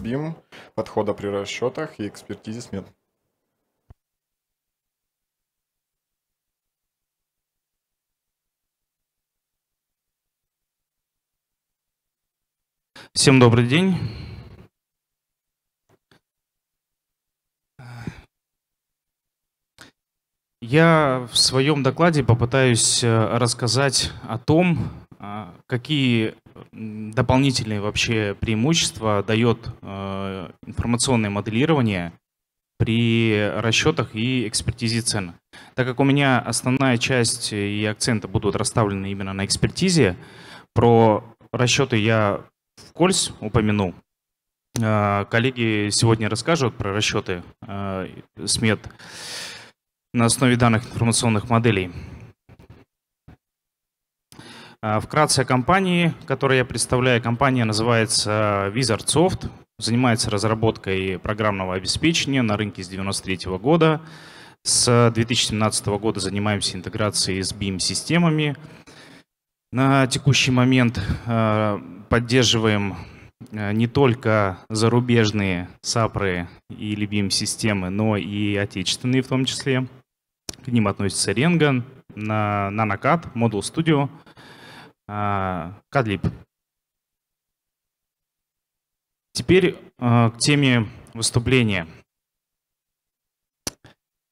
BIM, подхода при расчетах и экспертизе смет. Всем добрый день. Я в своем докладе попытаюсь э, рассказать о том, а какие дополнительные вообще преимущества дает э, информационное моделирование при расчетах и экспертизе цен? Так как у меня основная часть и акценты будут расставлены именно на экспертизе, про расчеты я вкользь упомянул. Э, коллеги сегодня расскажут про расчеты э, смет на основе данных информационных моделей. А, вкратце о компании, которую я представляю. Компания называется э, Wizard Soft, занимается разработкой программного обеспечения на рынке с 1993 года. С 2017 э, года занимаемся интеграцией с BIM-системами. На текущий момент э, поддерживаем не только зарубежные САПРы и BIM-системы, но и отечественные в том числе. К ним относятся Rengan, Nanocat, Model Studio — а, Кадлип. Теперь а, к теме выступления.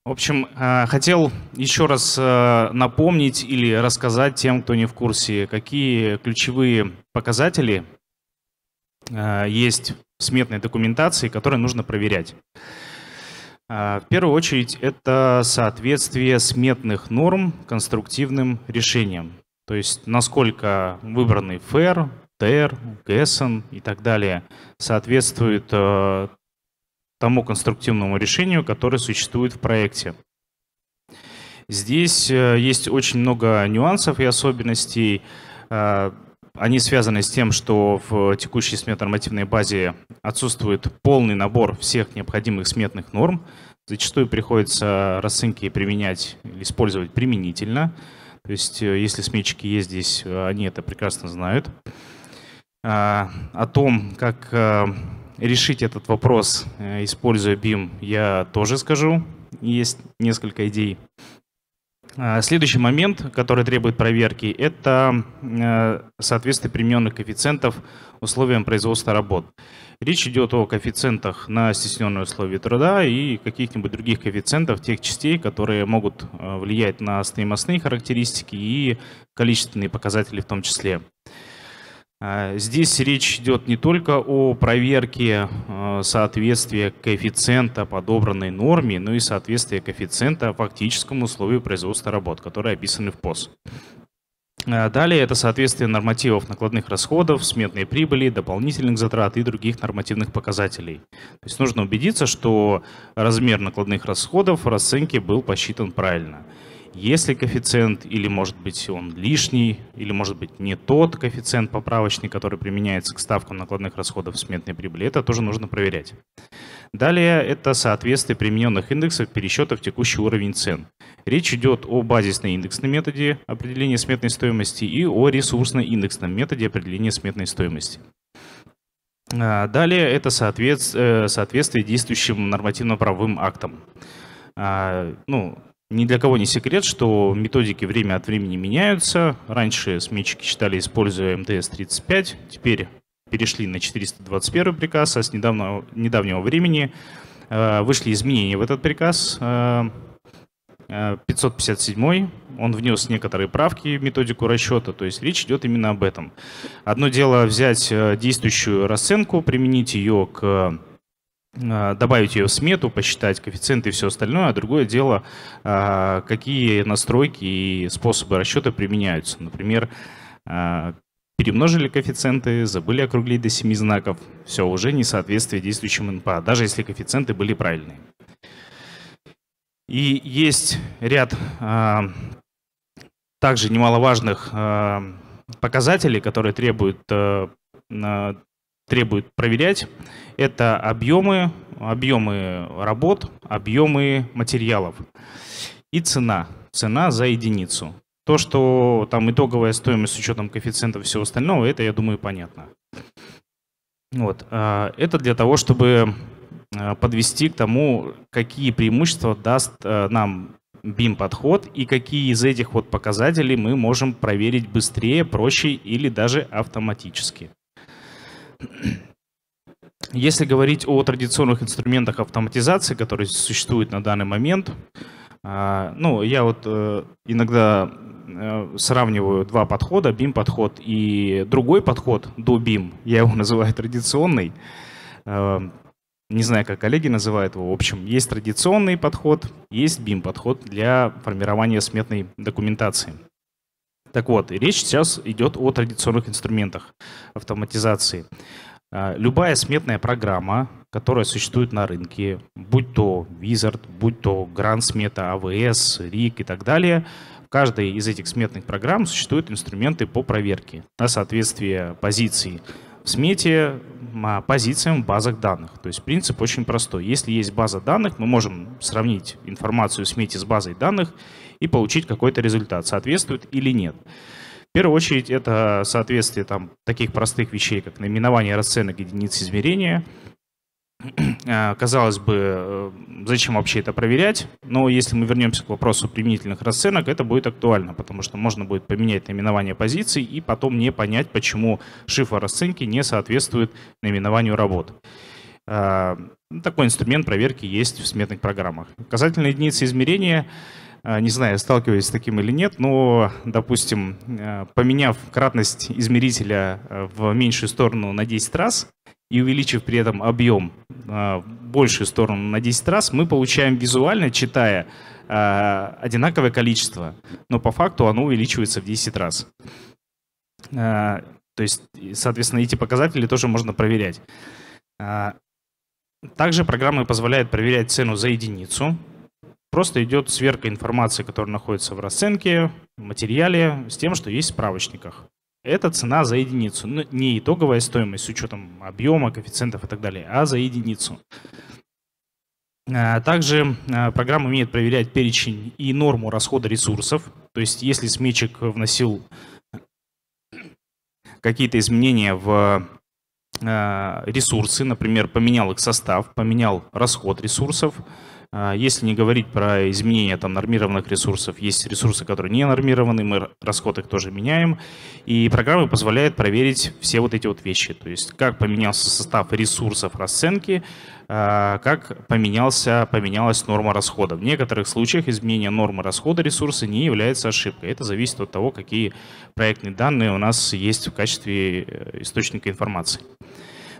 В общем, а, хотел еще раз напомнить или рассказать тем, кто не в курсе, какие ключевые показатели есть в сметной документации, которые нужно проверять. В первую очередь это соответствие сметных норм конструктивным решениям. То есть насколько выбранный ФЭР, ТЭР, ГЭСен и так далее соответствует э, тому конструктивному решению, которое существует в проекте. Здесь э, есть очень много нюансов и особенностей. Э, они связаны с тем, что в текущей сметно-нормативной базе отсутствует полный набор всех необходимых сметных норм. Зачастую приходится расценки применять или использовать применительно – то есть, э, если сметчики есть здесь, э, они это прекрасно знают. А, о том, как э, решить этот вопрос, используя BIM, я тоже скажу. Есть несколько идей. А, следующий момент, который требует проверки, это соответствие примененных коэффициентов условиям производства работ. Речь идет о коэффициентах на стесненные условия труда и каких-нибудь других коэффициентов тех частей, которые могут э, влиять на стоимостные характеристики и количественные показатели в том числе. А, здесь речь идет не только о проверке э, соответствия коэффициента подобранной норме, но и соответствия коэффициента фактическому условию производства работ, которые описаны в ПОС. Э, далее это соответствие нормативов накладных расходов, сметной прибыли, дополнительных затрат и других нормативных показателей. То есть нужно убедиться, что размер накладных расходов в расценке был посчитан правильно. Если коэффициент или может быть он лишний, или может быть не тот коэффициент поправочный, который применяется к ставкам накладных расходов сметной прибыли, это тоже нужно проверять. Далее это соответствие примененных индексов пересчета в текущий уровень цен. Речь идет о базисно-индексном методе определения сметной стоимости и о ресурсно-индексном методе определения сметной стоимости. А, далее это э, соответствие действующим нормативно-правовым актам. А, ну, ни для кого не секрет, что методики время от времени меняются. Раньше сметчики считали, используя МТС-35, теперь перешли на 421 приказ, а с недавнего, недавнего времени э, вышли изменения в этот приказ, э, 557 э, он внес некоторые правки в методику расчета, то есть речь идет именно об этом. Одно дело взять э, действующую расценку, применить ее к э, добавить ее в смету, посчитать коэффициенты и все остальное, а другое дело, какие настройки и способы расчета применяются. Например, перемножили коэффициенты, забыли округлить до 7 знаков, все, уже не несоответствие действующим НПА, даже если коэффициенты были правильные. И есть ряд а, также немаловажных а, показателей, которые требуют, а, требуют проверять. Это объемы, объемы работ, объемы материалов и цена. Цена за единицу. То, что там итоговая стоимость с учетом коэффициентов и всего остального, это, я думаю, понятно. Вот. Это для того, чтобы Э, подвести к тому, какие преимущества даст э, нам BIM-подход и какие из этих вот показателей мы можем проверить быстрее, проще или даже автоматически. Если говорить о традиционных инструментах автоматизации, которые существуют на данный момент, э, ну, я вот иногда сравниваю два подхода, BIM-подход и другой подход до BIM, я его называю традиционный, не знаю, как коллеги называют его, в общем, есть традиционный подход, есть BIM-подход для формирования сметной документации. Так вот, речь сейчас идет о традиционных инструментах автоматизации. А, любая сметная программа, которая существует на рынке, будь то Wizard, будь то Grand Смета, AWS, RIC и так далее, в каждой из этих сметных программ существуют инструменты по проверке на соответствие позиции в смете а, позициям в базах данных. То есть принцип очень простой. Если есть база данных, мы можем сравнить информацию мети с базой данных и получить какой-то результат, соответствует или нет. В первую очередь это соответствие там, таких простых вещей, как наименование расценок единиц измерения – Э, казалось бы, э, зачем вообще это проверять? Но если мы вернемся к вопросу применительных расценок, это будет актуально, потому что можно будет поменять наименование позиций и потом не понять, почему шифр расценки не соответствует наименованию работ. Э, такой инструмент проверки есть в сметных программах. Касательно единицы измерения, не знаю, сталкивались с таким или нет, но, допустим, поменяв кратность измерителя в меньшую сторону на 10 раз, и увеличив при этом объем а, в большую сторону на 10 раз, мы получаем визуально, читая, а, одинаковое количество, но по факту оно увеличивается в 10 раз. А, то есть, соответственно, эти показатели тоже можно проверять. также программа позволяет проверять цену за единицу. Просто идет сверка информации, которая находится в расценке, в материале, с тем, что есть в справочниках. Это цена за единицу. Ну, не итоговая стоимость с учетом объема, коэффициентов и так далее, а за единицу. А, также а, программа умеет проверять перечень и норму расхода ресурсов. То есть если сметчик вносил какие-то изменения в а, ресурсы, например, поменял их состав, поменял расход ресурсов, а, если не говорить про изменения там, нормированных ресурсов, есть ресурсы, которые не нормированы, мы расход их тоже меняем. И программа позволяет проверить все вот эти вот вещи. То есть как поменялся состав ресурсов расценки, а, как поменялся, поменялась норма расхода. В некоторых случаях изменение нормы расхода ресурса не является ошибкой. Это зависит от того, какие проектные данные у нас есть в качестве э, источника информации.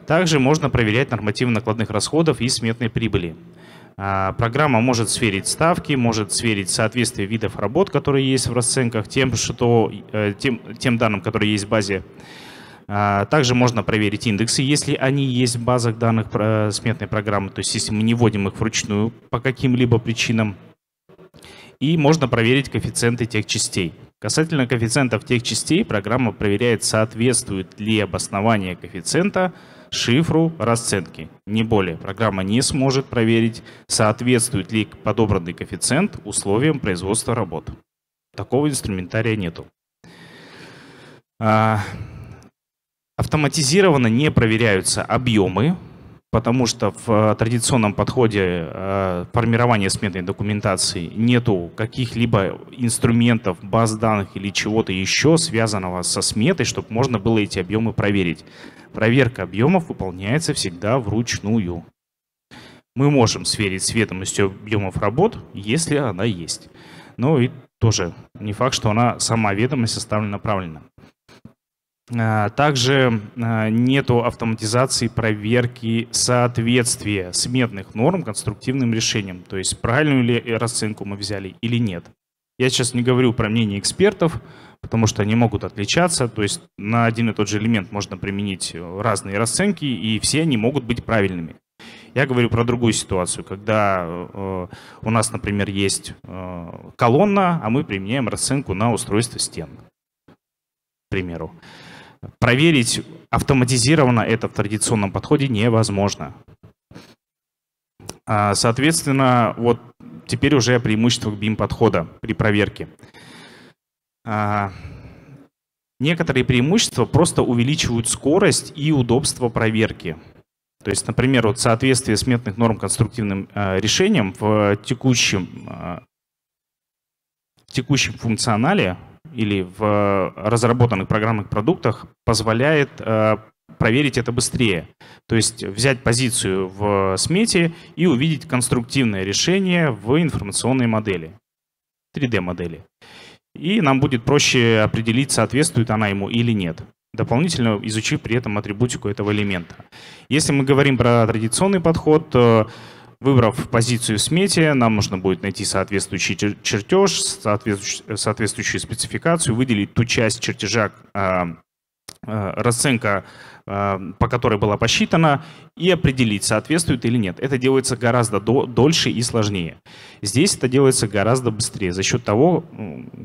Также можно проверять нормативы накладных расходов и сметной прибыли. А, программа может сверить ставки, может сверить соответствие видов работ, которые есть в расценках, тем, что, э, тем, тем данным, которые есть в базе. А, также можно проверить индексы, если они есть в базах данных э, сметной программы, то есть если мы не вводим их вручную по каким-либо причинам. И можно проверить коэффициенты тех частей. Касательно коэффициентов тех частей, программа проверяет, соответствует ли обоснование коэффициента шифру расценки, не более. Программа не сможет проверить, соответствует ли подобранный коэффициент условиям производства работ. Такого инструментария нету. А, автоматизированно не проверяются объемы потому что в э, традиционном подходе э, формирования сметной документации нету каких-либо инструментов, баз данных или чего-то еще, связанного со сметой, чтобы можно было эти объемы проверить. Проверка объемов выполняется всегда вручную. Мы можем сверить с ведомостью объемов работ, если она есть. Но и тоже не факт, что она сама ведомость составлена правильно. А, также а, нет автоматизации проверки соответствия сметных норм конструктивным решениям, то есть правильную ли расценку мы взяли или нет. Я сейчас не говорю про мнение экспертов, потому что они могут отличаться, то есть на один и тот же элемент можно применить разные расценки, и все они могут быть правильными. Я говорю про другую ситуацию, когда э, у нас, например, есть э, колонна, а мы применяем расценку на устройство стен, к примеру проверить автоматизированно это в традиционном подходе невозможно. А, соответственно, вот теперь уже о преимуществах BIM-подхода при проверке. А, некоторые преимущества просто увеличивают скорость и удобство проверки. То есть, например, вот соответствие сметных норм конструктивным а, решениям в текущем, в текущем функционале или в э, разработанных программных продуктах позволяет э, проверить это быстрее. То есть взять позицию в смете и увидеть конструктивное решение в информационной модели, 3D-модели. И нам будет проще определить, соответствует она ему или нет дополнительно изучив при этом атрибутику этого элемента. Если мы говорим про традиционный подход, Выбрав позицию смете, нам нужно будет найти соответствующий чертеж, соответствующую спецификацию, выделить ту часть чертежа, а, а, расценка, а, по которой была посчитана, и определить, соответствует или нет. Это делается гораздо дольше и сложнее. Здесь это делается гораздо быстрее за счет того,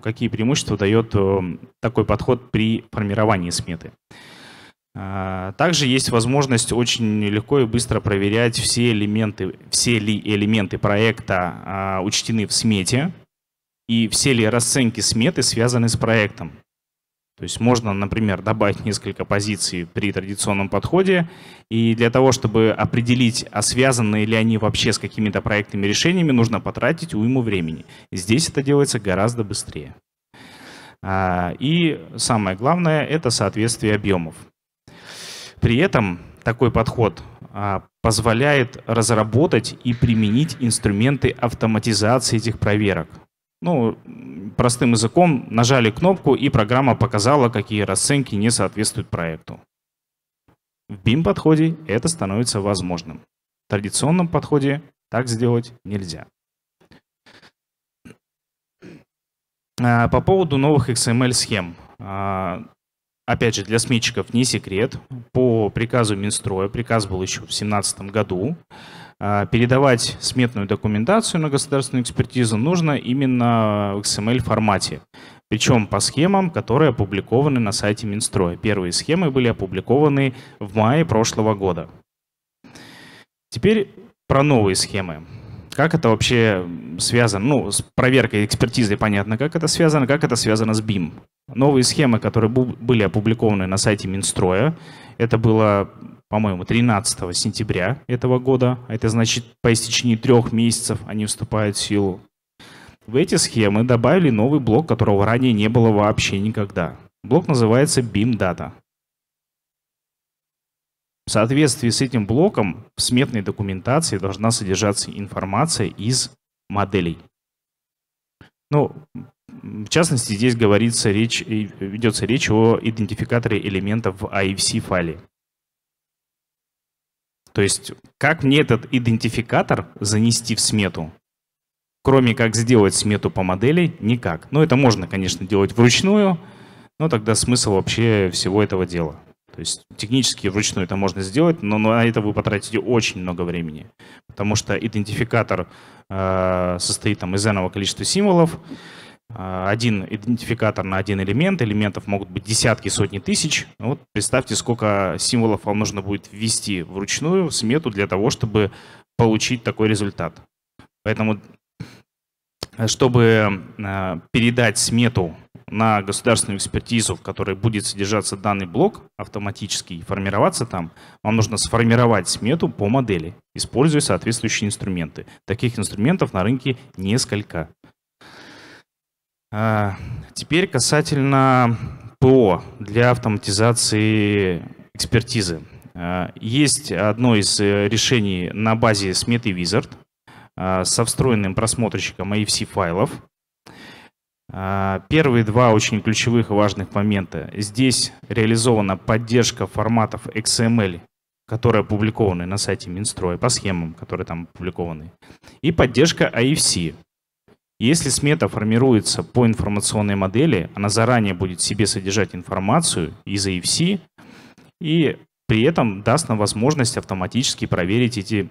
какие преимущества дает э, такой подход при формировании сметы. А, также есть возможность очень легко и быстро проверять все элементы, все ли элементы проекта а, учтены в смете и все ли расценки сметы связаны с проектом. То есть можно, например, добавить несколько позиций при традиционном подходе, и для того, чтобы определить, а связаны ли они вообще с какими-то проектными решениями, нужно потратить уйму времени. Здесь это делается гораздо быстрее. А, и самое главное — это соответствие объемов. При этом такой подход а, позволяет разработать и применить инструменты автоматизации этих проверок. Ну, простым языком, нажали кнопку, и программа показала, какие расценки не соответствуют проекту. В BIM-подходе это становится возможным. В традиционном подходе так сделать нельзя. А, по поводу новых XML-схем. А, опять же, для сметчиков не секрет, по приказу Минстроя, приказ был еще в 2017 году, а, передавать сметную документацию на государственную экспертизу нужно именно в XML-формате. Причем по схемам, которые опубликованы на сайте Минстроя. Первые схемы были опубликованы в мае прошлого года. Теперь про новые схемы. Как это вообще связано? Ну, с проверкой, экспертизой понятно, как это связано. Как это связано с БИМ? Новые схемы, которые были опубликованы на сайте Минстроя, это было, по-моему, 13 сентября этого года. Это значит, по истечении трех месяцев они вступают в силу. В эти схемы добавили новый блок, которого ранее не было вообще никогда. Блок называется BIM Data. В соответствии с этим блоком в сметной документации должна содержаться информация из моделей. Ну, в частности, здесь говорится речь, э, ведется речь о идентификаторе элементов в IFC файле. То есть, как мне этот идентификатор занести в смету? Кроме как сделать смету по модели, никак. Но ну, это можно, конечно, делать вручную, но тогда смысл вообще всего этого дела. То есть технически вручную это можно сделать, но на это вы потратите очень много времени, потому что идентификатор э, состоит там, из n количества символов, э, один идентификатор на один элемент, элементов могут быть десятки, сотни тысяч. Ну вот представьте, сколько символов вам нужно будет ввести вручную в смету для того, чтобы получить такой результат. Поэтому чтобы э, передать смету на государственную экспертизу, в которой будет содержаться данный блок автоматически и формироваться там, вам нужно сформировать смету по модели, используя соответствующие инструменты. Таких инструментов на рынке несколько. А, теперь касательно ПО для автоматизации экспертизы. А, есть одно из э, решений на базе сметы Wizard – а, со встроенным просмотрщиком AFC-файлов. А, первые два очень ключевых и важных момента. Здесь реализована поддержка форматов XML, которые опубликованы на сайте Минстроя по схемам, которые там опубликованы, и поддержка AFC. Если смета формируется по информационной модели, она заранее будет себе содержать информацию из AFC и при этом даст нам возможность автоматически проверить эти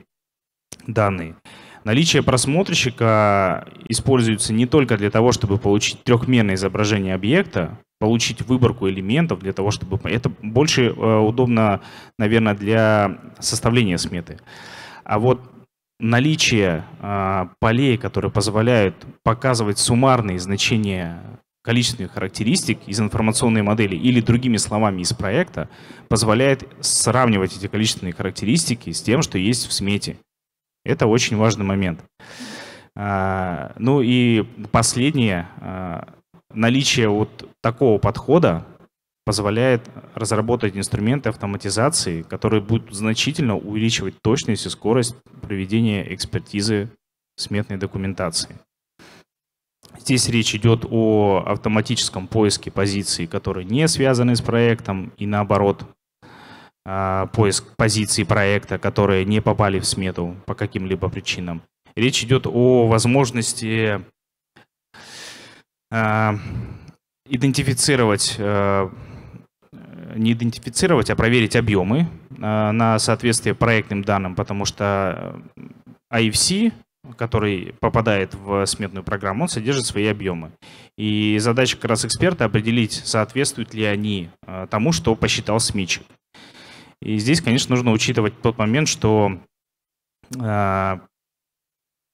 данные. Наличие просмотрщика используется не только для того, чтобы получить трехмерное изображение объекта, получить выборку элементов для того, чтобы... Это больше э, удобно, наверное, для составления сметы. А вот наличие э, полей, которые позволяют показывать суммарные значения количественных характеристик из информационной модели или другими словами из проекта позволяет сравнивать эти количественные характеристики с тем, что есть в смете. Это очень важный момент. А, ну и последнее, а, наличие вот такого подхода позволяет разработать инструменты автоматизации, которые будут значительно увеличивать точность и скорость проведения экспертизы сметной документации. Здесь речь идет о автоматическом поиске позиций, которые не связаны с проектом, и наоборот, а, поиск позиций проекта, которые не попали в смету по каким-либо причинам. Речь идет о возможности а, идентифицировать, а, не идентифицировать, а проверить объемы на соответствие проектным данным, потому что IFC, который попадает в сметную программу, он содержит свои объемы. И задача как раз эксперта определить, соответствуют ли они тому, что посчитал сметчик. И здесь, конечно, нужно учитывать тот момент, что а,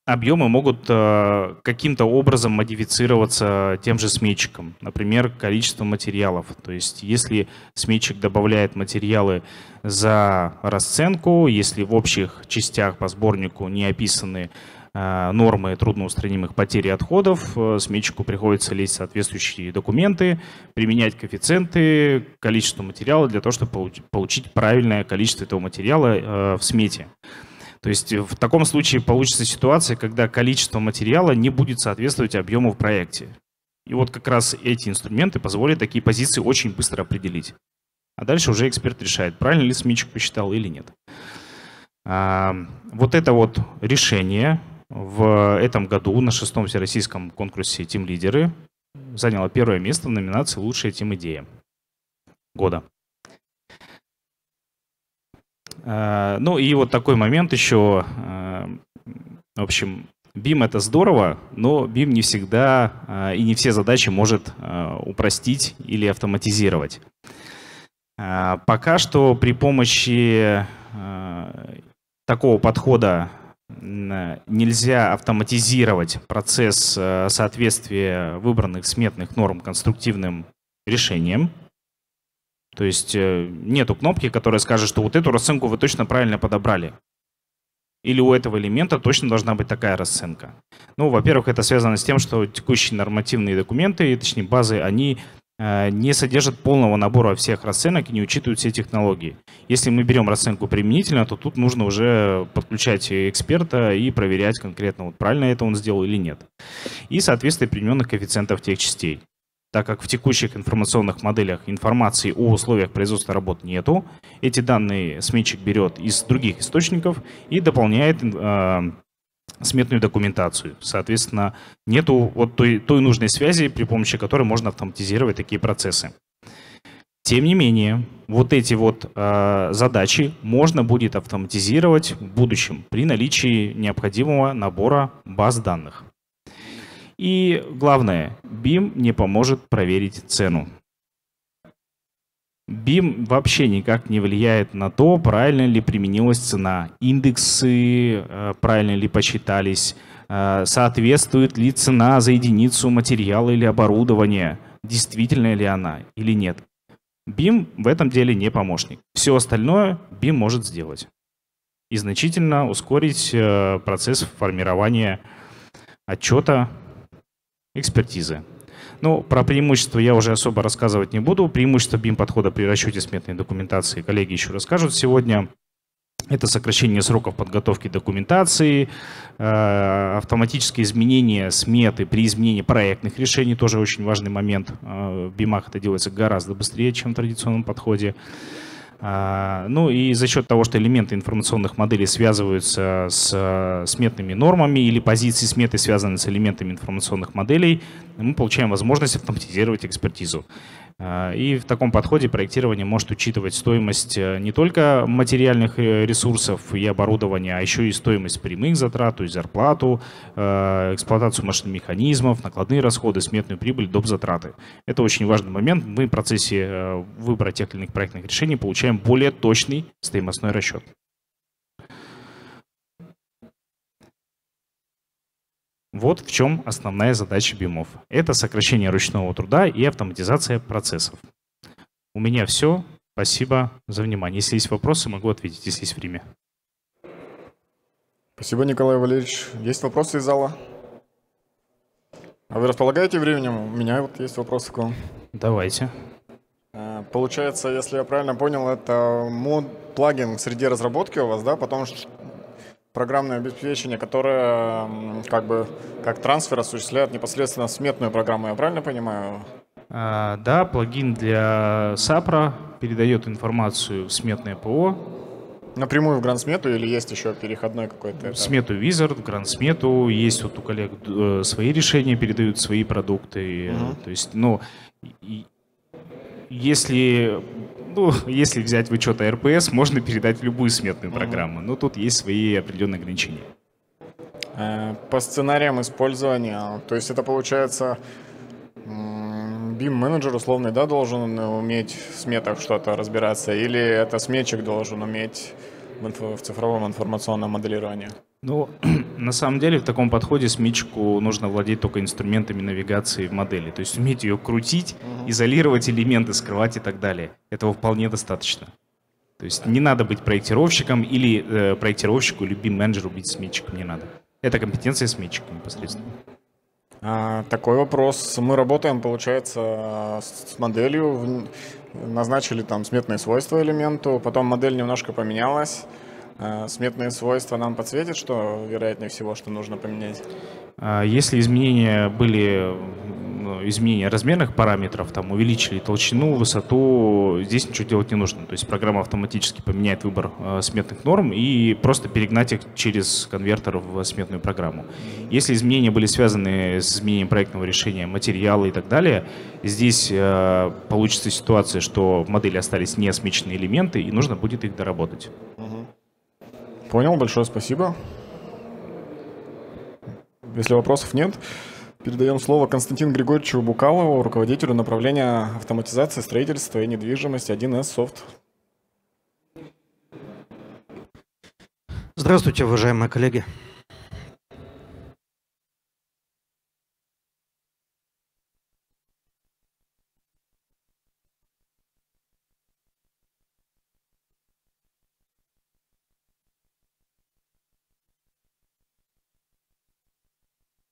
объемы могут а, каким-то образом модифицироваться тем же сметчиком. Например, количество материалов. То есть если сметчик добавляет материалы за расценку, если в общих частях по сборнику не описаны Э, нормы трудноустранимых потерь и отходов. Э, сметчику приходится лезть соответствующие документы, применять коэффициенты, количество материала для того, чтобы получить правильное количество этого материала э, в смете. То есть в таком случае получится ситуация, когда количество материала не будет соответствовать объему в проекте. И вот как раз эти инструменты позволят такие позиции очень быстро определить. А дальше уже эксперт решает, правильно ли сметчик посчитал или нет. А, вот это вот решение в этом году на шестом всероссийском конкурсе «Тим лидеры» заняла первое место в номинации «Лучшая тим идея» года. Э, ну и вот такой момент еще. Э, в общем, BIM это здорово, но BIM не всегда э, и не все задачи может упростить или автоматизировать. Пока что при помощи такого подхода Э, нельзя автоматизировать процесс э, соответствия выбранных сметных норм конструктивным решениям. То есть э, нету кнопки, которая скажет, что вот эту расценку вы точно правильно подобрали. Или у этого элемента точно должна быть такая расценка. Ну, во-первых, это связано с тем, что текущие нормативные документы, точнее базы, они Э, не содержат полного набора всех расценок и не учитывают все технологии. Если мы берем расценку применительно, то тут нужно уже подключать эксперта и проверять конкретно, вот правильно это он сделал или нет. И соответствие примененных коэффициентов тех частей. Так как в текущих информационных моделях информации о условиях производства работ нету, эти данные сметчик берет из других источников и дополняет э, сметную документацию. Соответственно, нету вот той, той нужной связи, при помощи которой можно автоматизировать такие процессы. Тем не менее, вот эти вот э, задачи можно будет автоматизировать в будущем при наличии необходимого набора баз данных. И главное, BIM не поможет проверить цену. BIM вообще никак не влияет на то, правильно ли применилась цена, индексы э, правильно ли посчитались, э, соответствует ли цена за единицу материала или оборудования, действительно ли она или нет. BIM в этом деле не помощник. Все остальное BIM может сделать и значительно ускорить э, процесс формирования отчета экспертизы. Ну, про преимущества я уже особо рассказывать не буду. Преимущества BIM-подхода при расчете сметной документации коллеги еще расскажут сегодня. Это сокращение сроков подготовки документации, э, автоматические изменения сметы при изменении проектных решений, тоже очень важный момент. Э, в BIMах это делается гораздо быстрее, чем в традиционном подходе. А, ну и за счет того, что элементы информационных моделей связываются с э, сметными нормами или позиции сметы связаны с элементами информационных моделей, мы получаем возможность автоматизировать экспертизу. А, и в таком подходе проектирование может учитывать стоимость э, не только материальных э, ресурсов и оборудования, а еще и стоимость прямых затрат, то есть зарплату, э, эксплуатацию машинных механизмов, накладные расходы, сметную прибыль, доп. затраты. Это очень важный момент. Мы в процессе выбора тех или иных проектных решений получаем более точный стоимостной расчет. Вот в чем основная задача БИМов. Это сокращение ручного труда и автоматизация процессов. У меня все. Спасибо за внимание. Если есть вопросы, могу ответить, если есть время. Спасибо, Николай Валерьевич. Есть вопросы из зала? А вы располагаете временем? У меня вот есть вопросы к вам. Давайте. А, получается, если я правильно понял, это мод плагин среди разработки у вас, да? Потом программное обеспечение, которое как бы как трансфер осуществляет непосредственно сметную программу, я правильно понимаю? А, да, плагин для SAPRA передает информацию в сметное ПО. Напрямую в гранд или есть еще переходной какой-то? В смету Wizard, в Есть вот у коллег э, свои решения, передают свои продукты. Угу. То есть, ну, и, если ну, если взять в РПС, можно передать в любую сметную программу, но тут есть свои определенные ограничения. Э, по сценариям использования, то есть это получается бим менеджер условный, да, должен уметь в сметах что-то разбираться, или это сметчик должен уметь в цифровом информационном моделировании? Ну, на самом деле в таком подходе смичку нужно владеть только инструментами навигации в модели. То есть уметь ее крутить, угу. изолировать элементы, скрывать и так далее. Этого вполне достаточно. То есть не надо быть проектировщиком или э, проектировщику, или BIM-менеджеру быть сметчиком не надо. Это компетенция сметчика непосредственно. А, такой вопрос. Мы работаем, получается, с моделью, назначили там сметные свойства элементу, потом модель немножко поменялась, а, сметные свойства нам подсветят, что вероятнее всего, что нужно поменять? А, если изменения были ну, изменения размерных параметров, там увеличили толщину, высоту, здесь ничего делать не нужно. То есть программа автоматически поменяет выбор э, сметных норм и просто перегнать их через конвертер в сметную программу. Если изменения были связаны с изменением проектного решения, материала и так далее, здесь э, получится ситуация, что в модели остались неосмеченные элементы и нужно будет их доработать. Угу. Понял, большое спасибо. Если вопросов нет, передаем слово Константину Григорьевичу Букалову, руководителю направления автоматизации, строительства и недвижимости 1С Софт. Здравствуйте, уважаемые коллеги.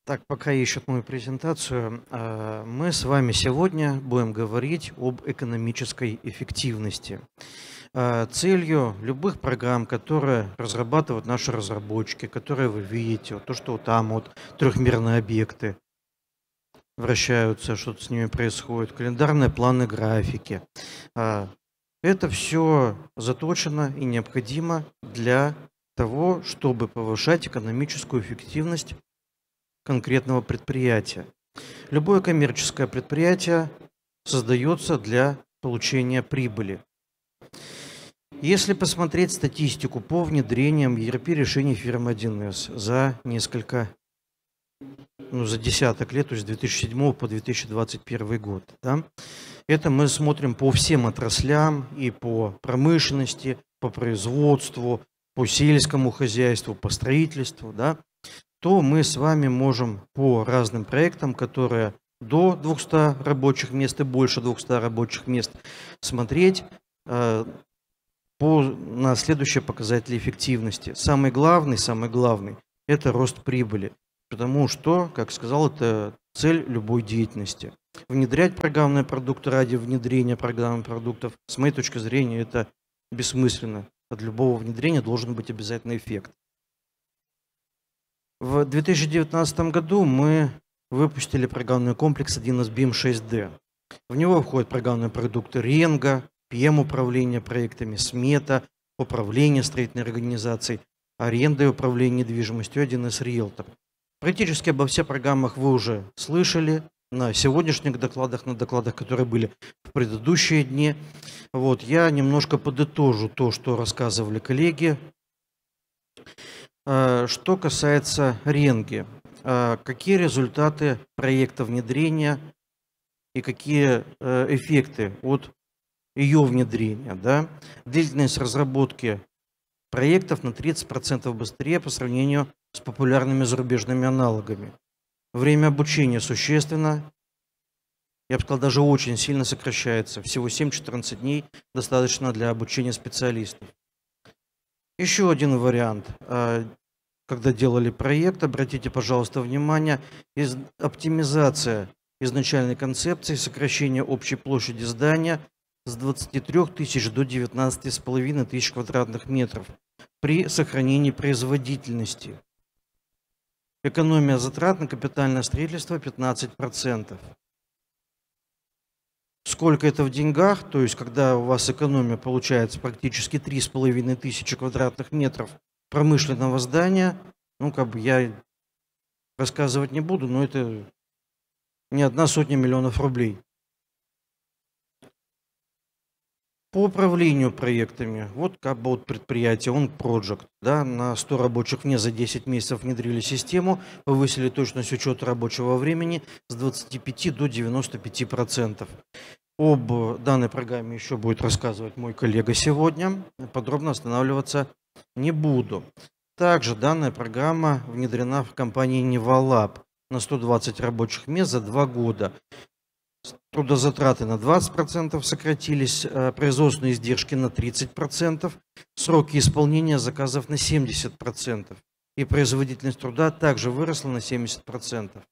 Так, пока ищут мою презентацию, э, мы с вами сегодня будем говорить об экономической эффективности. Э, целью любых программ, которые разрабатывают наши разработчики, которые вы видите, вот то, что там вот трехмерные объекты вращаются, что-то с ними происходит, календарные планы, графики. Э, это все заточено и необходимо для того, чтобы повышать экономическую эффективность конкретного предприятия. Любое коммерческое предприятие создается для получения прибыли. Если посмотреть статистику по внедрениям ERP решений фирмы 1С за несколько, ну, за десяток лет, то есть с 2007 по 2021 год, да, это мы смотрим по всем отраслям и по промышленности, по производству, по сельскому хозяйству, по строительству, да, то мы с вами можем по разным проектам, которые до 200 рабочих мест и больше 200 рабочих мест смотреть э, по, на следующие показатели эффективности. Самый главный, самый главный – это рост прибыли, потому что, как сказал, это цель любой деятельности. Внедрять программные продукты ради внедрения программных продуктов, с моей точки зрения, это бессмысленно. От любого внедрения должен быть обязательно эффект. В 2019 году мы выпустили программный комплекс 1SBIM 6D. В него входят программные продукты Ренга, пм эм» управления проектами, смета, управление строительной организацией, аренда и управление недвижимостью 1С Риэлтор. Практически обо всех программах вы уже слышали на сегодняшних докладах, на докладах, которые были в предыдущие дни. Вот, я немножко подытожу то, что рассказывали коллеги. Э, что касается Ренги, э, какие результаты проекта внедрения и какие э, эффекты от ее внедрения? Да? Длительность разработки проектов на 30% быстрее по сравнению с популярными зарубежными аналогами. Время обучения существенно, я бы сказал, даже очень сильно сокращается. Всего 7-14 дней достаточно для обучения специалистов. Еще один вариант. Э, когда делали проект, обратите, пожалуйста, внимание, из оптимизация изначальной концепции сокращение общей площади здания с 23 тысяч до 19,5 тысяч квадратных метров при сохранении производительности. Экономия затрат на капитальное строительство 15%. Сколько это в деньгах, то есть когда у вас экономия получается практически 3,5 тысячи квадратных метров промышленного здания, ну, как бы я рассказывать не буду, но это не одна сотня миллионов рублей. По управлению проектами. Вот Кабот предприятие, он Project. Да, на 100 рабочих вне за 10 месяцев внедрили систему, повысили точность учета рабочего времени с 25 до 95 процентов. Об данной программе еще будет рассказывать мой коллега сегодня. Подробно останавливаться не буду. Также данная программа внедрена в компании Nevalab на 120 рабочих мест за два года трудозатраты на 20%, сократились э, производственные издержки на 30%, сроки исполнения заказов на 70%, и производительность труда также выросла на 70%.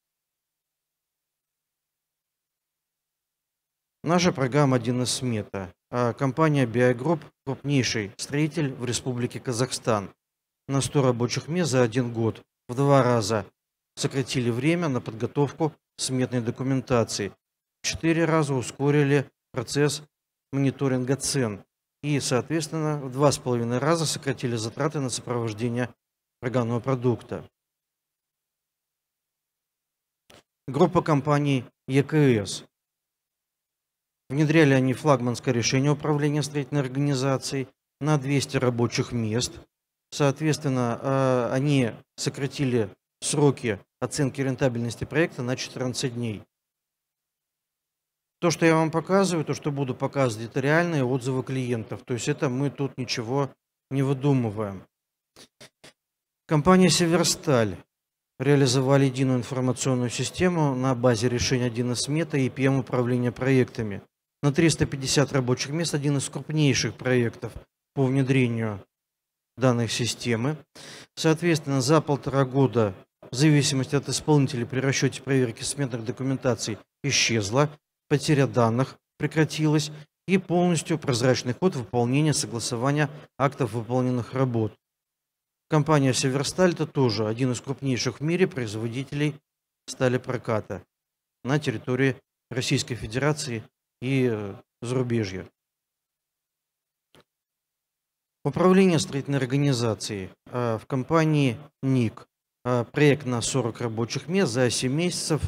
Наша программа 1 Смета». Э, компания Биогрупп – крупнейший строитель в Республике Казахстан. На 100 рабочих мест за один год в два раза сократили время на подготовку сметной документации – четыре раза ускорили процесс мониторинга цен и, соответственно, в два с половиной раза сократили затраты на сопровождение органного продукта. Группа компаний ЕКС. Внедряли они флагманское решение управления строительной организацией на 200 рабочих мест. Соответственно, э, они сократили сроки оценки рентабельности проекта на 14 дней. То, что я вам показываю, то, что буду показывать, это реальные отзывы клиентов. То есть это мы тут ничего не выдумываем. Компания «Северсталь» реализовали единую информационную систему на базе решения 1 Смета и ПМ эм управления проектами. На 350 рабочих мест один из крупнейших проектов по внедрению данной системы. Соответственно, за полтора года в зависимости от исполнителей при расчете проверки сметных документаций исчезла потеря данных прекратилась и полностью прозрачный ход выполнения согласования актов выполненных работ. Компания «Северсталь» – это тоже один из крупнейших в мире производителей стали проката на территории Российской Федерации и э, зарубежья. Управление строительной организации э, в компании НИК. Э, проект на 40 рабочих мест за 7 месяцев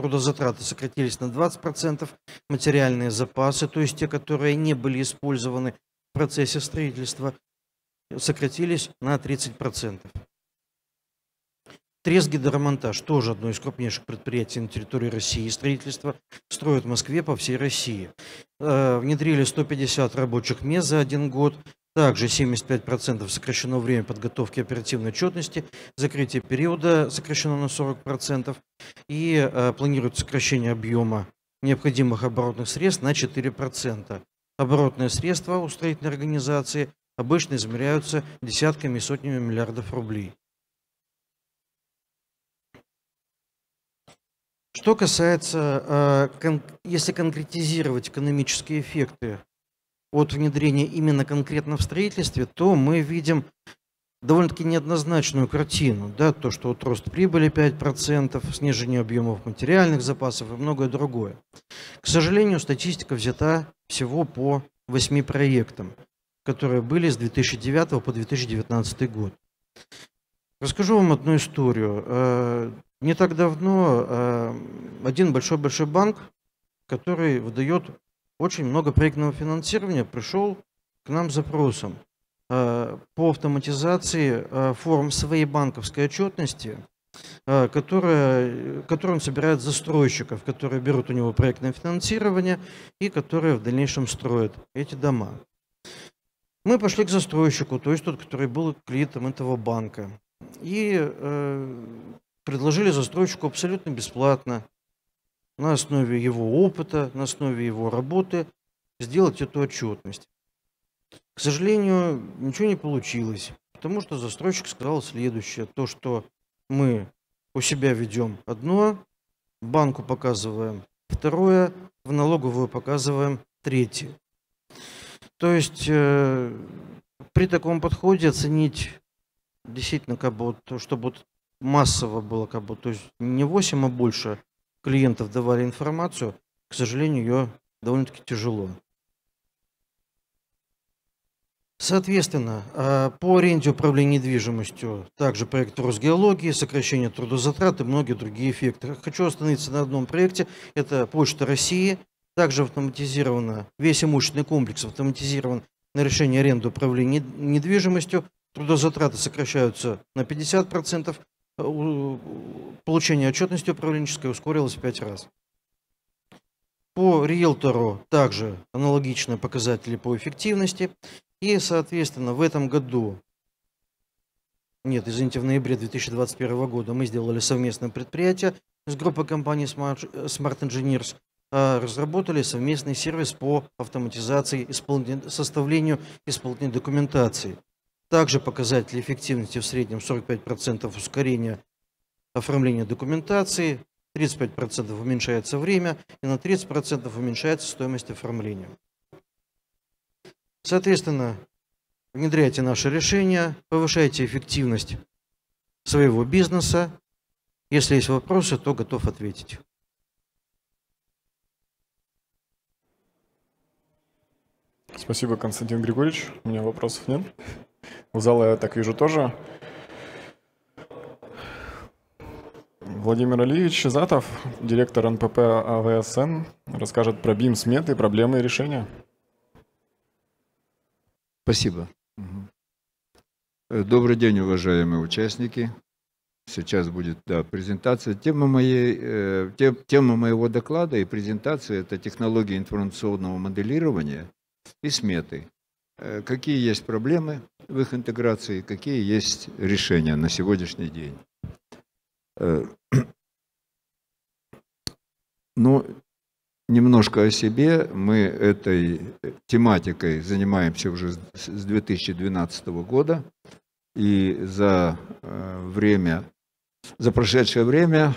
трудозатраты сократились на 20%, материальные запасы, то есть те, которые не были использованы в процессе строительства, сократились на 30%. Трезгидромонтаж тоже одно из крупнейших предприятий на территории России. Строительство строят в Москве по всей России. Э, внедрили 150 рабочих мест за один год. Также 75% сокращено время подготовки оперативной отчетности, закрытие периода сокращено на 40% и э, планируется сокращение объема необходимых оборотных средств на 4%. Оборотные средства у строительной организации обычно измеряются десятками и сотнями миллиардов рублей. Что касается, э, кон если конкретизировать экономические эффекты от внедрения именно конкретно в строительстве, то мы видим довольно-таки неоднозначную картину. Да, то, что вот рост прибыли 5%, снижение объемов материальных запасов и многое другое. К сожалению, статистика взята всего по 8 проектам, которые были с 2009 по 2019 год. Расскажу вам одну историю. Э, не так давно э, один большой-большой банк, который выдает очень много проектного финансирования пришел к нам с запросом э, по автоматизации э, форм своей банковской отчетности, э, которая, которую он собирает застройщиков, которые берут у него проектное финансирование и которые в дальнейшем строят эти дома. Мы пошли к застройщику, то есть тот, который был клиентом этого банка, и э, предложили застройщику абсолютно бесплатно на основе его опыта, на основе его работы сделать эту отчетность. К сожалению, ничего не получилось, потому что застройщик сказал следующее, то, что мы у себя ведем одно, банку показываем второе, в налоговую показываем третье. То есть э, при таком подходе оценить действительно как бы вот, чтобы вот массово было как бы, то есть не 8, а больше клиентов давали информацию, к сожалению, ее довольно-таки тяжело. Соответственно, а, по аренде управления недвижимостью также проект Росгеологии, сокращение трудозатрат и многие другие эффекты. Хочу остановиться на одном проекте. Это Почта России. Также автоматизировано, весь имущественный комплекс автоматизирован на решение аренды управления недвижимостью. Трудозатраты сокращаются на 50%, Э, получение отчетности управленческой ускорилось в 5 раз. По риэлтору также аналогичные показатели по эффективности. И, соответственно, в этом году, нет, извините, в ноябре 2021 года мы сделали совместное предприятие с группой компаний Smart Engineers, а, разработали совместный сервис по автоматизации, исполнен... составлению исполнительной документации – также показатели эффективности в среднем 45% ускорения оформления документации, 35% уменьшается время и на 30% уменьшается стоимость оформления. Соответственно, внедряйте наши решения, повышайте эффективность своего бизнеса. Если есть вопросы, то готов ответить. Спасибо, Константин Григорьевич. У меня вопросов нет. Зала, я так вижу, тоже. Владимир Ильич Затов, директор НПП АВСН, расскажет про бим сметы проблемы и решения. Спасибо. Угу. Добрый день, уважаемые участники. Сейчас будет да, презентация. Тема, моей, э, тема моего доклада и презентации – это технологии информационного моделирования и сметы. Э, какие есть проблемы в их интеграции, какие есть решения на сегодняшний день. Э, ну, немножко о себе. Мы этой тематикой занимаемся уже с 2012 года. И за э, время, за прошедшее время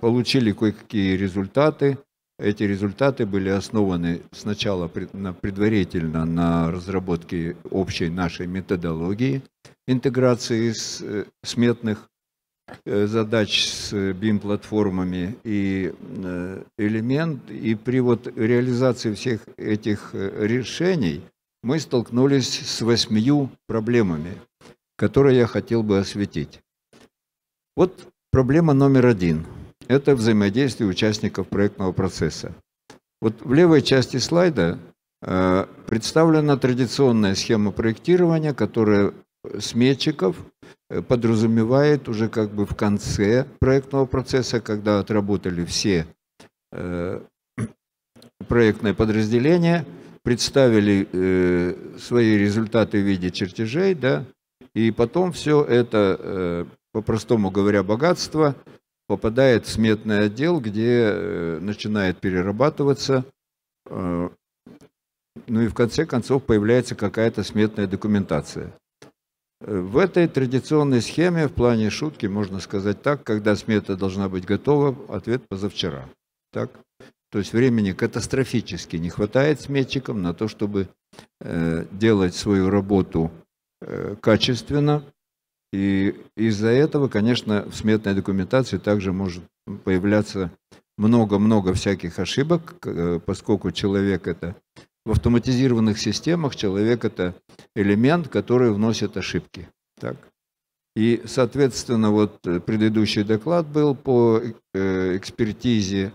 получили кое-какие результаты. Эти результаты были основаны сначала предварительно на разработке общей нашей методологии интеграции с, э, сметных э, задач с BIM-платформами и э, элемент. И при вот реализации всех этих решений мы столкнулись с восьмию проблемами, которые я хотел бы осветить. Вот проблема номер один –– это взаимодействие участников проектного процесса. Вот в левой части слайда э, представлена традиционная схема проектирования, которая сметчиков э, подразумевает уже как бы в конце проектного процесса, когда отработали все э, проектные подразделения, представили свои результаты в виде чертежей, да, и потом все это, по-простому говоря, богатство – попадает в сметный отдел, где э, начинает перерабатываться, э, ну и в конце концов появляется какая-то сметная документация. Э, в этой традиционной схеме, в плане шутки, можно сказать так, когда смета должна быть готова, ответ позавчера. Так? То есть времени катастрофически не хватает сметчикам на то, чтобы э, делать свою работу э, качественно, и из-за этого, конечно, в сметной документации также может появляться много-много всяких ошибок, э, поскольку человек это в автоматизированных системах человек это элемент, который вносит ошибки. Так. И, соответственно, вот э, предыдущий доклад был по э, экспертизе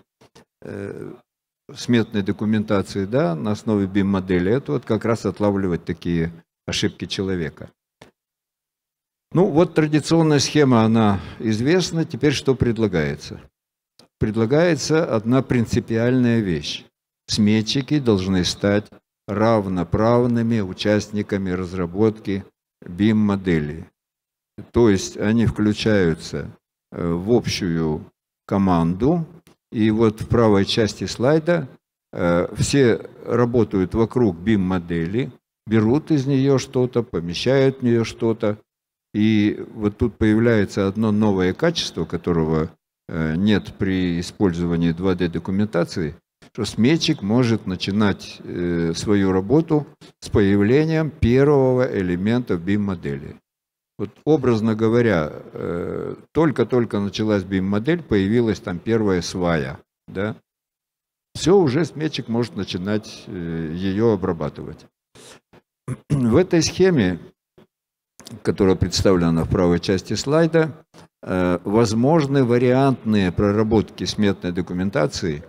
сметной документации, да, на основе BIM-модели. Это вот как раз отлавливать такие ошибки человека. Ну вот традиционная схема, она известна. Теперь что предлагается? Предлагается одна принципиальная вещь. Сметчики должны стать равноправными участниками разработки BIM-модели. То есть они включаются э, в общую команду. И вот в правой части слайда э, все работают вокруг BIM-модели, берут из нее что-то, помещают в нее что-то, и вот тут появляется одно новое качество, которого э, нет при использовании 2D-документации, что сметчик может начинать э, свою работу с появлением первого элемента в BIM-модели. Вот образно говоря, э, только-только началась BIM-модель, появилась там первая свая, да? Все, уже сметчик может начинать ее обрабатывать. В этой схеме которая представлена в правой части слайда, э, возможны вариантные проработки сметной документации,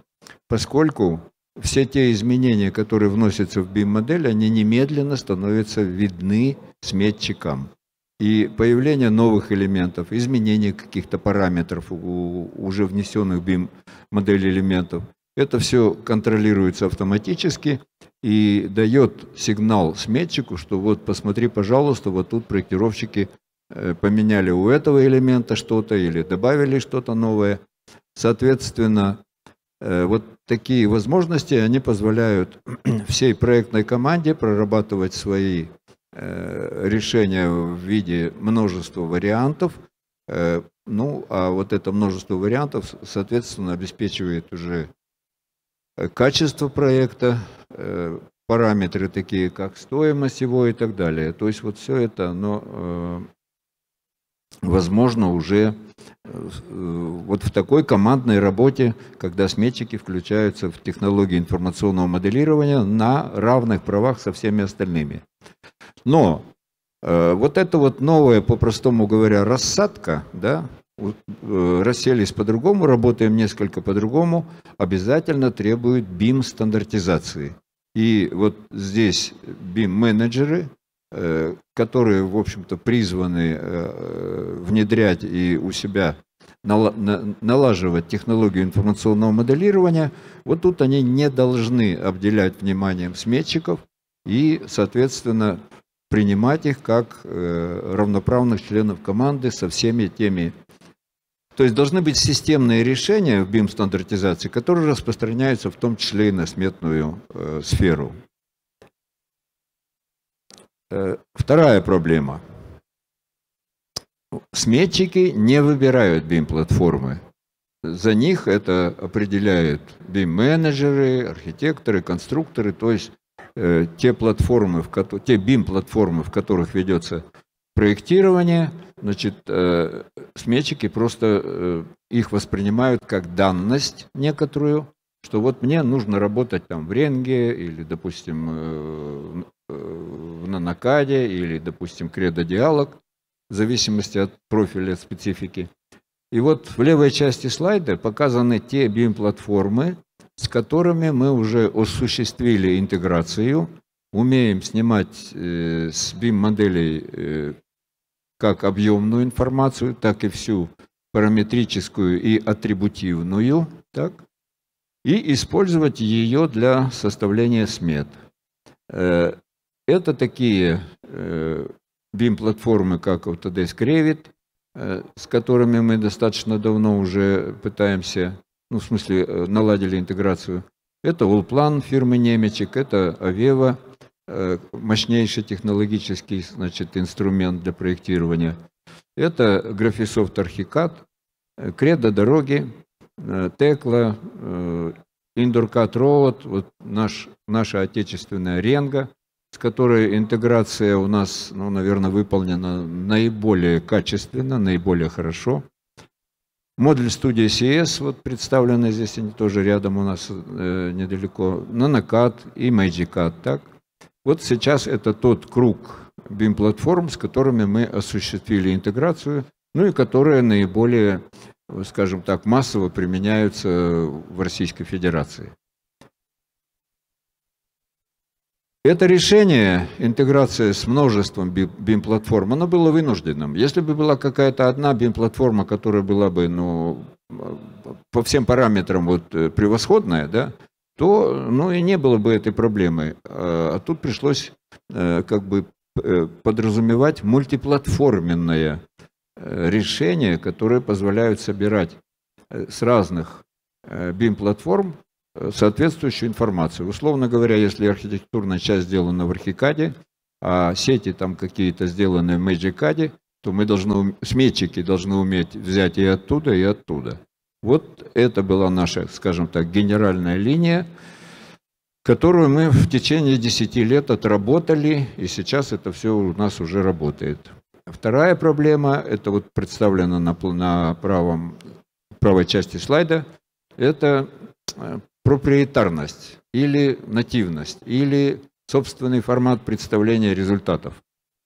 поскольку все те изменения, которые вносятся в BIM-модель, они немедленно становятся видны сметчикам. И появление новых элементов, изменение каких-то параметров у уже внесенных BIM-модель элементов, это все контролируется автоматически и дает сигнал сметчику, что вот посмотри, пожалуйста, вот тут проектировщики э, поменяли у этого элемента что-то или добавили что-то новое. Соответственно, э, вот такие возможности, они позволяют всей проектной команде прорабатывать свои э, решения в виде множества вариантов. Ну, а вот это множество вариантов, соответственно, обеспечивает уже качество проекта, Э, параметры такие, как стоимость его и так далее. То есть вот все это, оно э, возможно уже э, вот в такой командной работе, когда сметчики включаются в технологии информационного моделирования на равных правах со всеми остальными. Но вот это вот новая, по-простому говоря, рассадка, да, Э, расселись по-другому, работаем несколько по-другому, обязательно требуют BIM стандартизации. И вот здесь BIM-менеджеры, э, которые, в общем-то, призваны э, внедрять и у себя налаживать технологию информационного моделирования, вот тут они не должны обделять вниманием сметчиков и, соответственно, принимать их как равноправных членов команды со всеми теми то есть должны быть системные решения в BIM-стандартизации, которые распространяются в том числе и на сметную э, сферу. Э, вторая проблема. Сметчики не выбирают BIM-платформы. За них это определяют BIM-менеджеры, архитекторы, конструкторы, то есть э, те платформы, в, те BIM-платформы, в которых ведется проектирования, значит, э, сметчики просто э, их воспринимают как данность некоторую, что вот мне нужно работать там в Ренге или, допустим, э, в э, Нанакаде или, допустим, Кредо Диалог, в зависимости от профиля специфики. И вот в левой части слайда показаны те BIM-платформы, с которыми мы уже осуществили интеграцию, умеем снимать э, с BIM-моделей э, как объемную информацию, так и всю параметрическую и атрибутивную, так, и использовать ее для составления смет. Э, это такие BIM-платформы, э, как Autodesk Revit, э, с которыми мы достаточно давно уже пытаемся, ну, в смысле, наладили интеграцию. Это Allplan фирмы Немечек, это Aveva, Э, мощнейший технологический значит, инструмент для проектирования. Это Графисофт Архикат, э, Кредо Дороги, э, Текла, Индуркат Роуд, вот наш, наша отечественная Ренга, с которой интеграция у нас, ну, наверное, выполнена наиболее качественно, наиболее хорошо. Модуль студии CS, вот представлены здесь, они тоже рядом у нас э, недалеко, Нанокат и Magicat, так? Вот сейчас это тот круг BIM-платформ, с которыми мы осуществили интеграцию, ну и которые наиболее, скажем так, массово применяются в Российской Федерации. Это решение, интеграция с множеством BIM-платформ, оно было вынужденным. Если бы была какая-то одна BIM-платформа, которая была бы ну, по всем параметрам вот, э, превосходная, да, то ну и не было бы этой проблемы. А, а тут пришлось э, как бы э, подразумевать мультиплатформенное э, решение, которое позволяет собирать с разных BIM-платформ соответствующую информацию. Условно говоря, если архитектурная часть сделана в Архикаде, а сети там какие-то сделаны в Magicad, то мы должны, сметчики должны уметь взять и оттуда, и оттуда. Вот это была наша, скажем так, генеральная линия, которую мы в течение 10 лет отработали, и сейчас это все у нас уже работает. Вторая проблема, это вот представлена на, на правом, правой части слайда, это э, проприетарность или нативность, или собственный формат представления результатов.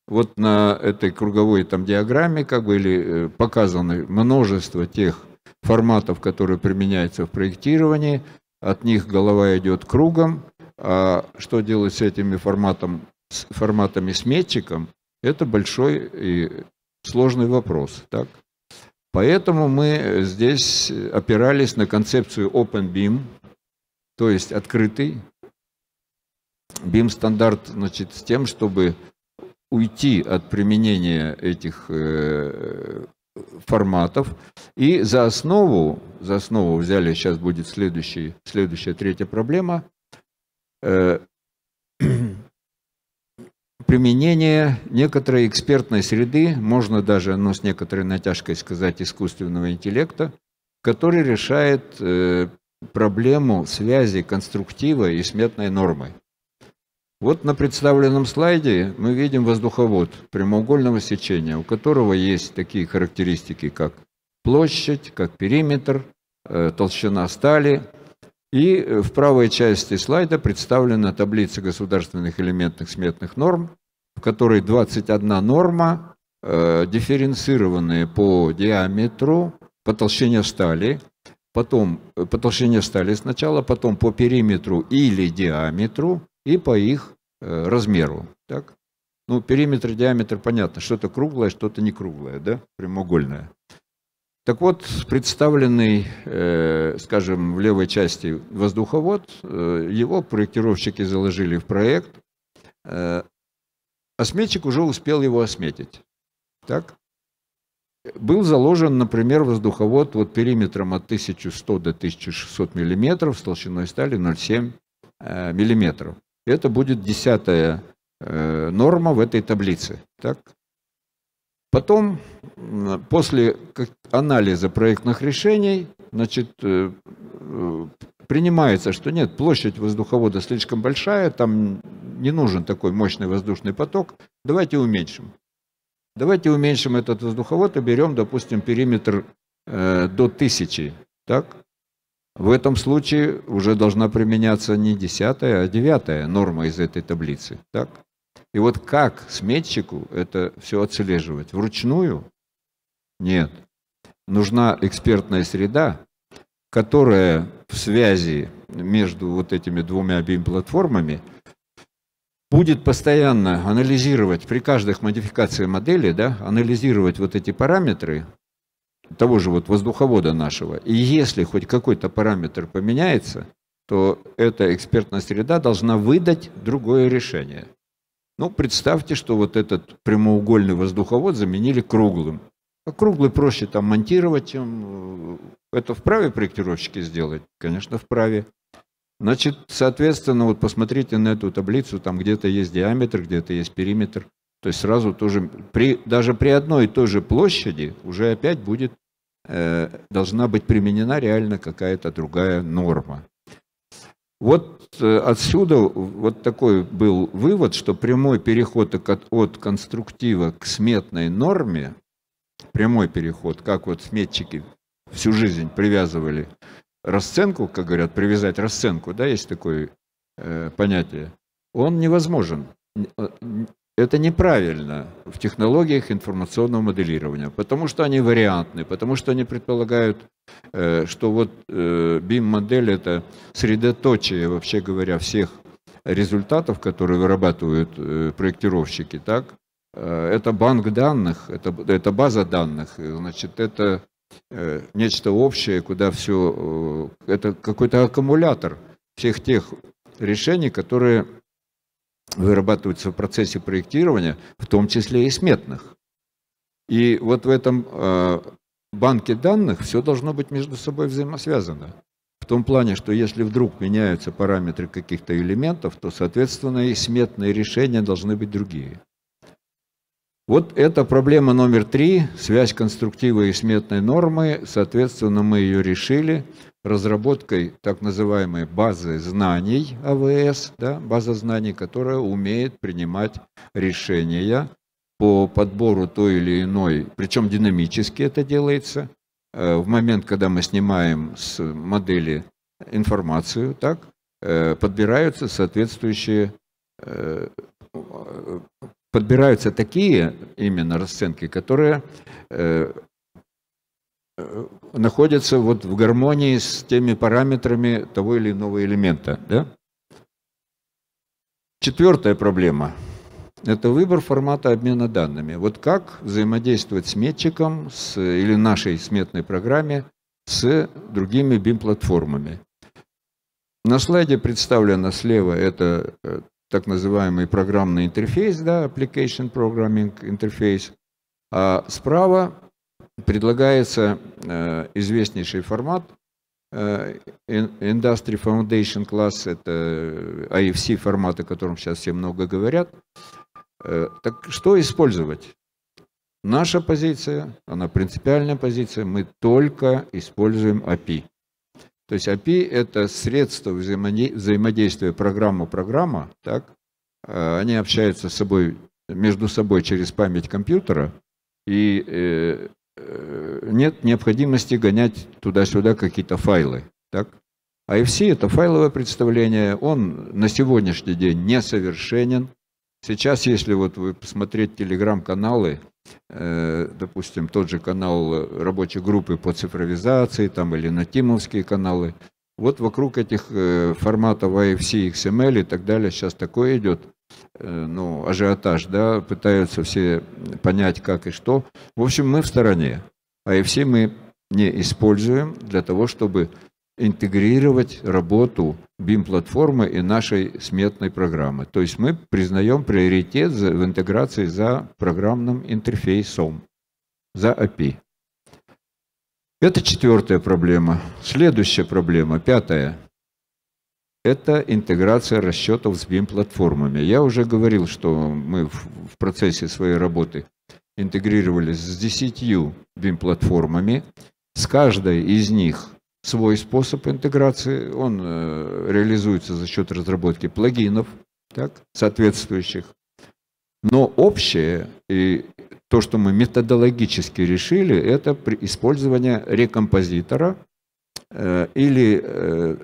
Вот на этой круговой там диаграмме как бы или э, показаны множество тех форматов, которые применяются в проектировании. От них голова идет кругом. А что делать с этими форматом, с форматами сметчиком, это большой и сложный вопрос. Так? Поэтому мы здесь опирались на концепцию Open BIM, то есть открытый. BIM стандарт значит, с тем, чтобы уйти от применения этих э, форматов. И за основу, за основу взяли, сейчас будет следующий, следующая третья проблема, э, применение некоторой экспертной среды, можно даже, но с некоторой натяжкой сказать, искусственного интеллекта, который решает э, проблему связи конструктива и сметной нормы. Вот на представленном слайде мы видим воздуховод прямоугольного сечения, у которого есть такие характеристики, как площадь, как периметр, э, толщина стали. И э, в правой части слайда представлена таблица государственных элементных сметных норм, в которой 21 норма, э, дифференцированные по диаметру, по толщине стали, потом по толщине стали сначала, потом по периметру или диаметру и по их Э, размеру. Так? Ну, периметр диаметр понятно, что-то круглое, что-то не круглое, да, прямоугольное. Так вот, представленный, э, скажем, в левой части воздуховод, э, его проектировщики заложили в проект. Э, осметчик уже успел его осметить. Так? Был заложен, например, воздуховод вот периметром от 1100 до 1600 миллиметров с толщиной стали 0,7 э, миллиметров. Это будет десятая э, норма в этой таблице. Так? Потом, после анализа проектных решений, значит, э, э, принимается, что нет, площадь воздуховода слишком большая, там не нужен такой мощный воздушный поток, давайте уменьшим. Давайте уменьшим этот воздуховод и берем, допустим, периметр э, до тысячи, так? В этом случае уже должна применяться не десятая, а девятая норма из этой таблицы. Так? И вот как сметчику это все отслеживать? Вручную? Нет. Нужна экспертная среда, которая в связи между вот этими двумя BIM-платформами будет постоянно анализировать при каждой модификации модели, да, анализировать вот эти параметры того же вот воздуховода нашего, и если хоть какой-то параметр поменяется, то эта экспертная среда должна выдать другое решение. Ну, представьте, что вот этот прямоугольный воздуховод заменили круглым. А круглый проще там монтировать, чем э, это вправе проектировщики сделать? Конечно, вправе. Значит, соответственно, вот посмотрите на эту таблицу, там где-то есть диаметр, где-то есть периметр. То есть сразу тоже, при, даже при одной и той же площади уже опять будет, э, должна быть применена реально какая-то другая норма. Вот э, отсюда вот такой был вывод, что прямой переход от конструктива к сметной норме, прямой переход, как вот сметчики всю жизнь привязывали расценку, как говорят, привязать расценку, да, есть такое э, понятие, он невозможен. Э, это неправильно в технологиях информационного моделирования, потому что они вариантны, потому что они предполагают, э, что вот BIM-модель э, это средоточие, вообще говоря, всех результатов, которые вырабатывают э, проектировщики, так? Это банк данных, это, это база данных, значит, это нечто общее, куда все, это какой-то аккумулятор всех тех решений, которые вырабатываются в процессе проектирования, в том числе и сметных. И вот в этом э, банке данных все должно быть между собой взаимосвязано. В том плане, что если вдруг меняются параметры каких-то элементов, то, соответственно, и сметные решения должны быть другие. Вот это проблема номер три, связь конструктива и сметной нормы. Соответственно, мы ее решили разработкой так называемой базы знаний АВС, да, база знаний, которая умеет принимать решения по подбору той или иной, причем динамически это делается, э, в момент, когда мы снимаем с модели информацию, так, э, подбираются соответствующие, э, подбираются такие именно расценки, которые Э, находятся вот в гармонии с теми параметрами того или иного элемента. Да? Четвертая проблема – это выбор формата обмена данными. Вот как взаимодействовать с метчиком с, или нашей сметной программе с другими BIM-платформами. На слайде представлено слева это э, так называемый программный интерфейс, да, application programming interface, а справа предлагается э, известнейший формат э, Industry Foundation Class, это э, IFC формат, о котором сейчас все много говорят. так что использовать? Наша позиция, она принципиальная позиция, мы только используем API. То есть API – это средство взаимодействия программа-программа, так? Они общаются с собой, между собой через память компьютера, и Э, нет необходимости гонять туда-сюда какие-то файлы. Так? А IFC – это файловое представление, он на сегодняшний день несовершенен. Сейчас, если вот вы посмотреть телеграм-каналы, э, допустим, тот же канал рабочей группы по цифровизации там, или на Тимовские каналы, вот вокруг этих э, форматов IFC, а XML и так далее сейчас такое идет – Э, ну, ажиотаж, да, пытаются все понять, как и что. В общем, мы в стороне. А и все мы не используем для того, чтобы интегрировать работу BIM-платформы и нашей сметной программы. То есть мы признаем приоритет в интеграции за программным интерфейсом, за API. Это четвертая проблема. Следующая проблема, пятая – это интеграция расчетов с BIM-платформами. Я уже говорил, что мы в процессе своей работы интегрировались с 10 BIM-платформами. С каждой из них свой способ интеграции. Он э, реализуется за счет разработки плагинов так, соответствующих. Но общее и то, что мы методологически решили, это использование рекомпозитора э, или э,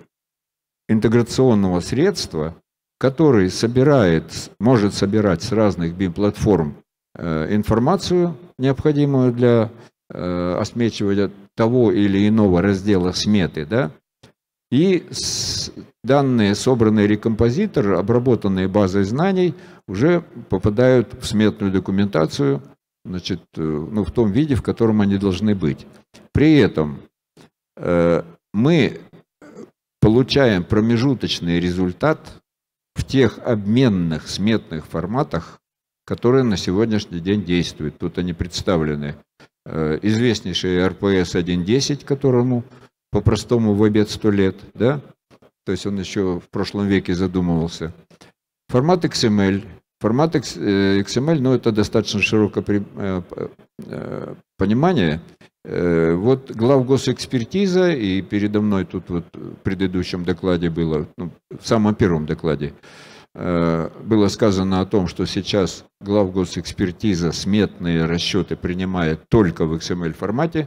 интеграционного средства, который собирает, может собирать с разных BIM-платформ э, информацию, необходимую для э, осмечивания того или иного раздела сметы, да, и данные, собранные рекомпозитор, обработанные базой знаний, уже попадают в сметную документацию, значит, э, ну, в том виде, в котором они должны быть. При этом мы получаем промежуточный результат в тех обменных сметных форматах, которые на сегодняшний день действуют. Тут они представлены. Э, известнейший РПС 1.10, которому по-простому в обед 100 лет, да? То есть он еще в прошлом веке задумывался. Формат XML. Эм Формат XML, э, эм ну это достаточно широкое э, понимание – Э, вот глав госэкспертиза и передо мной тут вот в предыдущем докладе было, ну, в самом первом докладе, э, было сказано о том, что сейчас глав госэкспертиза сметные расчеты принимает только в XML формате,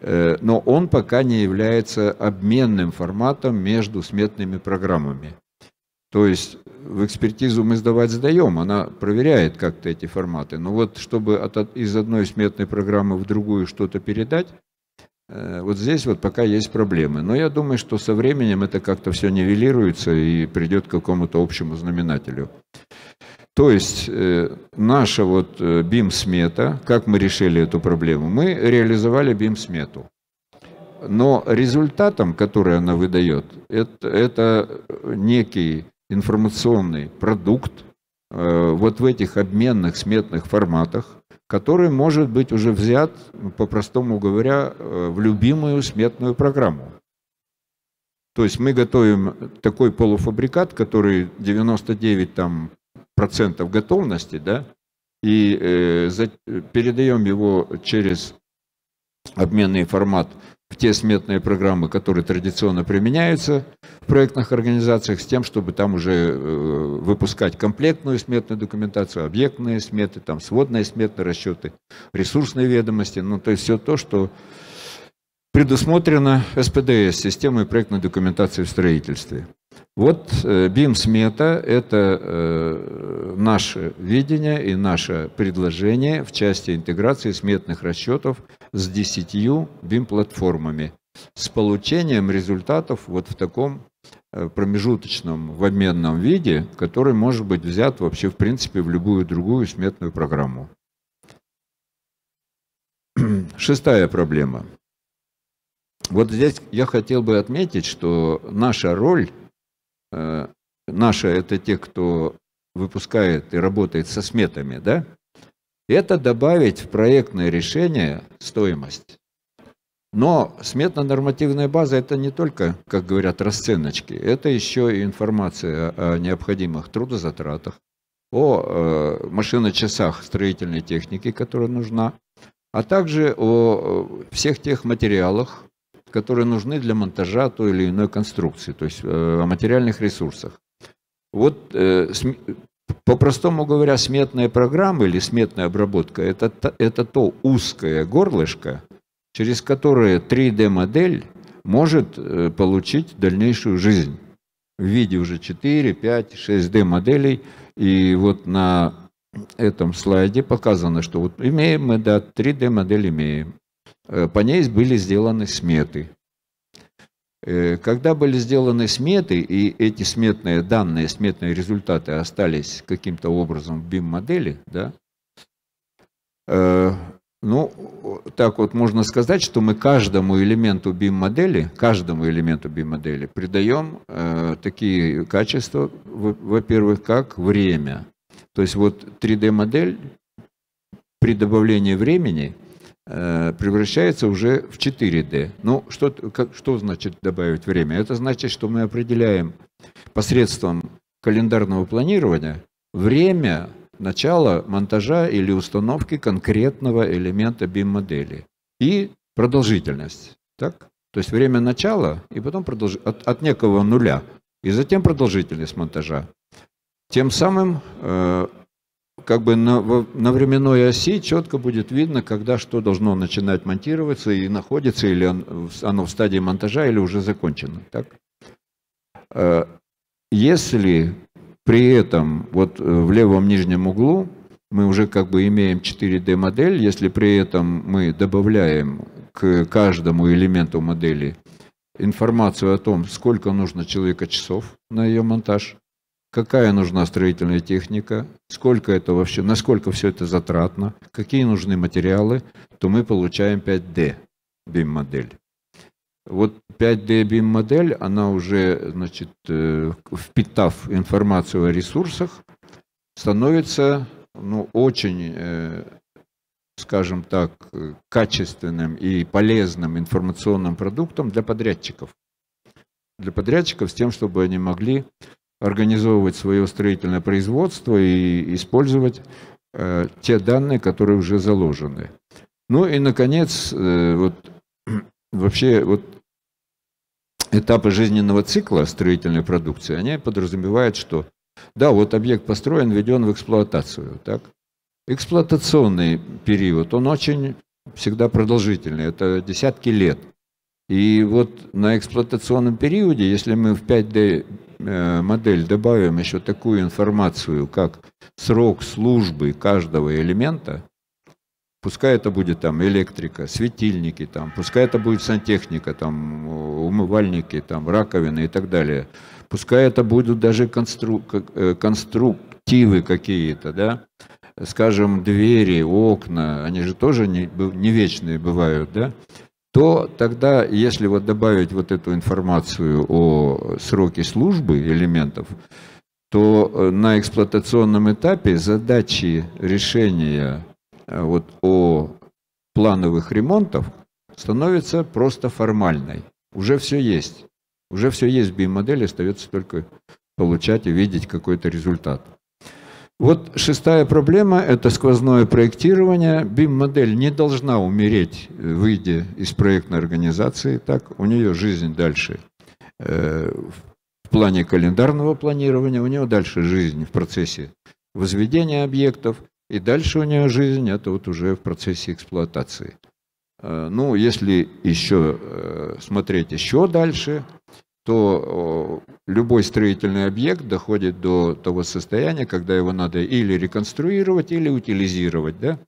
э, но он пока не является обменным форматом между сметными программами. То есть в экспертизу мы сдавать сдаем, она проверяет как-то эти форматы. Но вот чтобы от, из одной сметной программы в другую что-то передать, э, вот здесь вот пока есть проблемы. Но я думаю, что со временем это как-то все нивелируется и придет к какому-то общему знаменателю. То есть э, наша вот э, бим смета как мы решили эту проблему? Мы реализовали бим смету Но результатом, который она выдает, это, это некий информационный продукт э, вот в этих обменных сметных форматах, который может быть уже взят, ну, по-простому говоря, э, в любимую сметную программу. То есть мы готовим такой полуфабрикат, который 99 там, процентов готовности, да, и э, за, э, передаем его через обменный формат в те сметные программы, которые традиционно применяются в проектных организациях, с тем, чтобы там уже э, выпускать комплектную сметную документацию, объектные сметы, там сводные сметные расчеты, ресурсные ведомости, ну то есть все то, что предусмотрено СПДС, системой проектной документации в строительстве. Вот э, БИМ – это э, наше видение и наше предложение в части интеграции сметных расчетов с десятью BIM-платформами с получением результатов вот в таком э, промежуточном в обменном виде, который может быть взят вообще в принципе в любую другую сметную программу. Шестая проблема. Вот здесь я хотел бы отметить, что наша роль, э, наша это те, кто выпускает и работает со сметами, да, это добавить в проектное решение стоимость. Но сметно-нормативная база – это не только, как говорят, расценочки, это еще и информация о необходимых трудозатратах, о э, машиночасах строительной техники, которая нужна, а также о э, всех тех материалах, которые нужны для монтажа той или иной конструкции, то есть э, о материальных ресурсах. Вот э, по-простому говоря, сметная программа или сметная обработка – это, это то узкое горлышко, через которое 3D-модель может э, получить дальнейшую жизнь в виде уже 4, 5, 6D моделей. И вот на этом слайде показано, что вот имеем мы, да, 3D модель имеем. Э, по ней были сделаны сметы. Э, когда были сделаны сметы, и эти сметные данные, сметные результаты остались каким-то образом в BIM-модели, да, э, ну, так вот можно сказать, что мы каждому элементу BIM-модели, каждому элементу BIM-модели придаем э, такие качества, во-первых, как время. То есть вот 3D-модель при добавлении времени – Э, превращается уже в 4D. Ну, что, как, что значит добавить время? Это значит, что мы определяем посредством календарного планирования время начала монтажа или установки конкретного элемента BIM-модели и продолжительность. Так? То есть время начала и потом продолж... от, от некого нуля, и затем продолжительность монтажа. Тем самым э, как бы на, на временной оси четко будет видно, когда что должно начинать монтироваться и находится, или оно в стадии монтажа, или уже закончено. Так? Э, если при этом вот э, в левом нижнем углу мы уже как бы имеем 4D-модель, если при этом мы добавляем к каждому элементу модели информацию о том, сколько нужно человека часов на ее монтаж, какая нужна строительная техника, сколько это вообще, насколько все это затратно, какие нужны материалы, то мы получаем 5D BIM-модель. Вот 5D BIM-модель, она уже, значит, э, впитав информацию о ресурсах, становится, ну, очень, э, скажем так, качественным и полезным информационным продуктом для подрядчиков. Для подрядчиков с тем, чтобы они могли организовывать свое строительное производство и использовать э, те данные, которые уже заложены. Ну и, наконец, э, вот вообще вот этапы жизненного цикла строительной продукции, они подразумевают, что да, вот объект построен, введен в эксплуатацию, так? Эксплуатационный период, он очень всегда продолжительный, это десятки лет. И вот на эксплуатационном периоде, если мы в 5D Э, модель добавим еще такую информацию, как срок службы каждого элемента, пускай это будет там электрика, светильники, там, пускай это будет сантехника, там, умывальники, там, раковины и так далее, пускай это будут даже констру... Э, конструктивы какие-то, да, скажем, двери, окна, они же тоже не, не вечные бывают, да, то тогда, если вот добавить вот эту информацию о сроке службы элементов, то э, на эксплуатационном этапе задачи решения э, вот о плановых ремонтов становится просто формальной. Уже все есть. Уже все есть в BIM-модели, остается только получать и видеть какой-то результат. Вот шестая проблема – это сквозное проектирование. BIM-модель не должна умереть, выйдя из проектной организации. Так, у нее жизнь дальше. Э, в плане календарного планирования у нее дальше жизнь в процессе возведения объектов. И дальше у нее жизнь – это вот уже в процессе эксплуатации. Э, ну, если еще э, смотреть еще дальше, то любой строительный объект доходит до того состояния, когда его надо или реконструировать, или утилизировать. Да?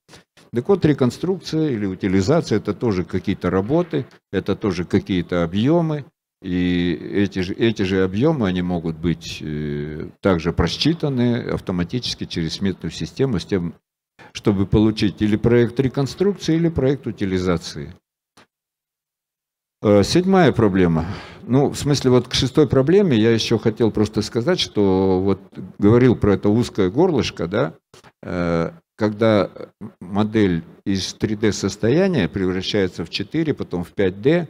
Так вот, реконструкция или утилизация – это тоже какие-то работы, это тоже какие-то объемы, и эти же, эти же объемы, они могут быть э, также просчитаны автоматически через сметную систему с тем, чтобы получить или проект реконструкции, или проект утилизации. Э, седьмая проблема. Ну, в смысле, вот к шестой проблеме я еще хотел просто сказать, что вот говорил про это узкое горлышко, да, э, когда модель из 3D состояния превращается в 4, потом в 5D,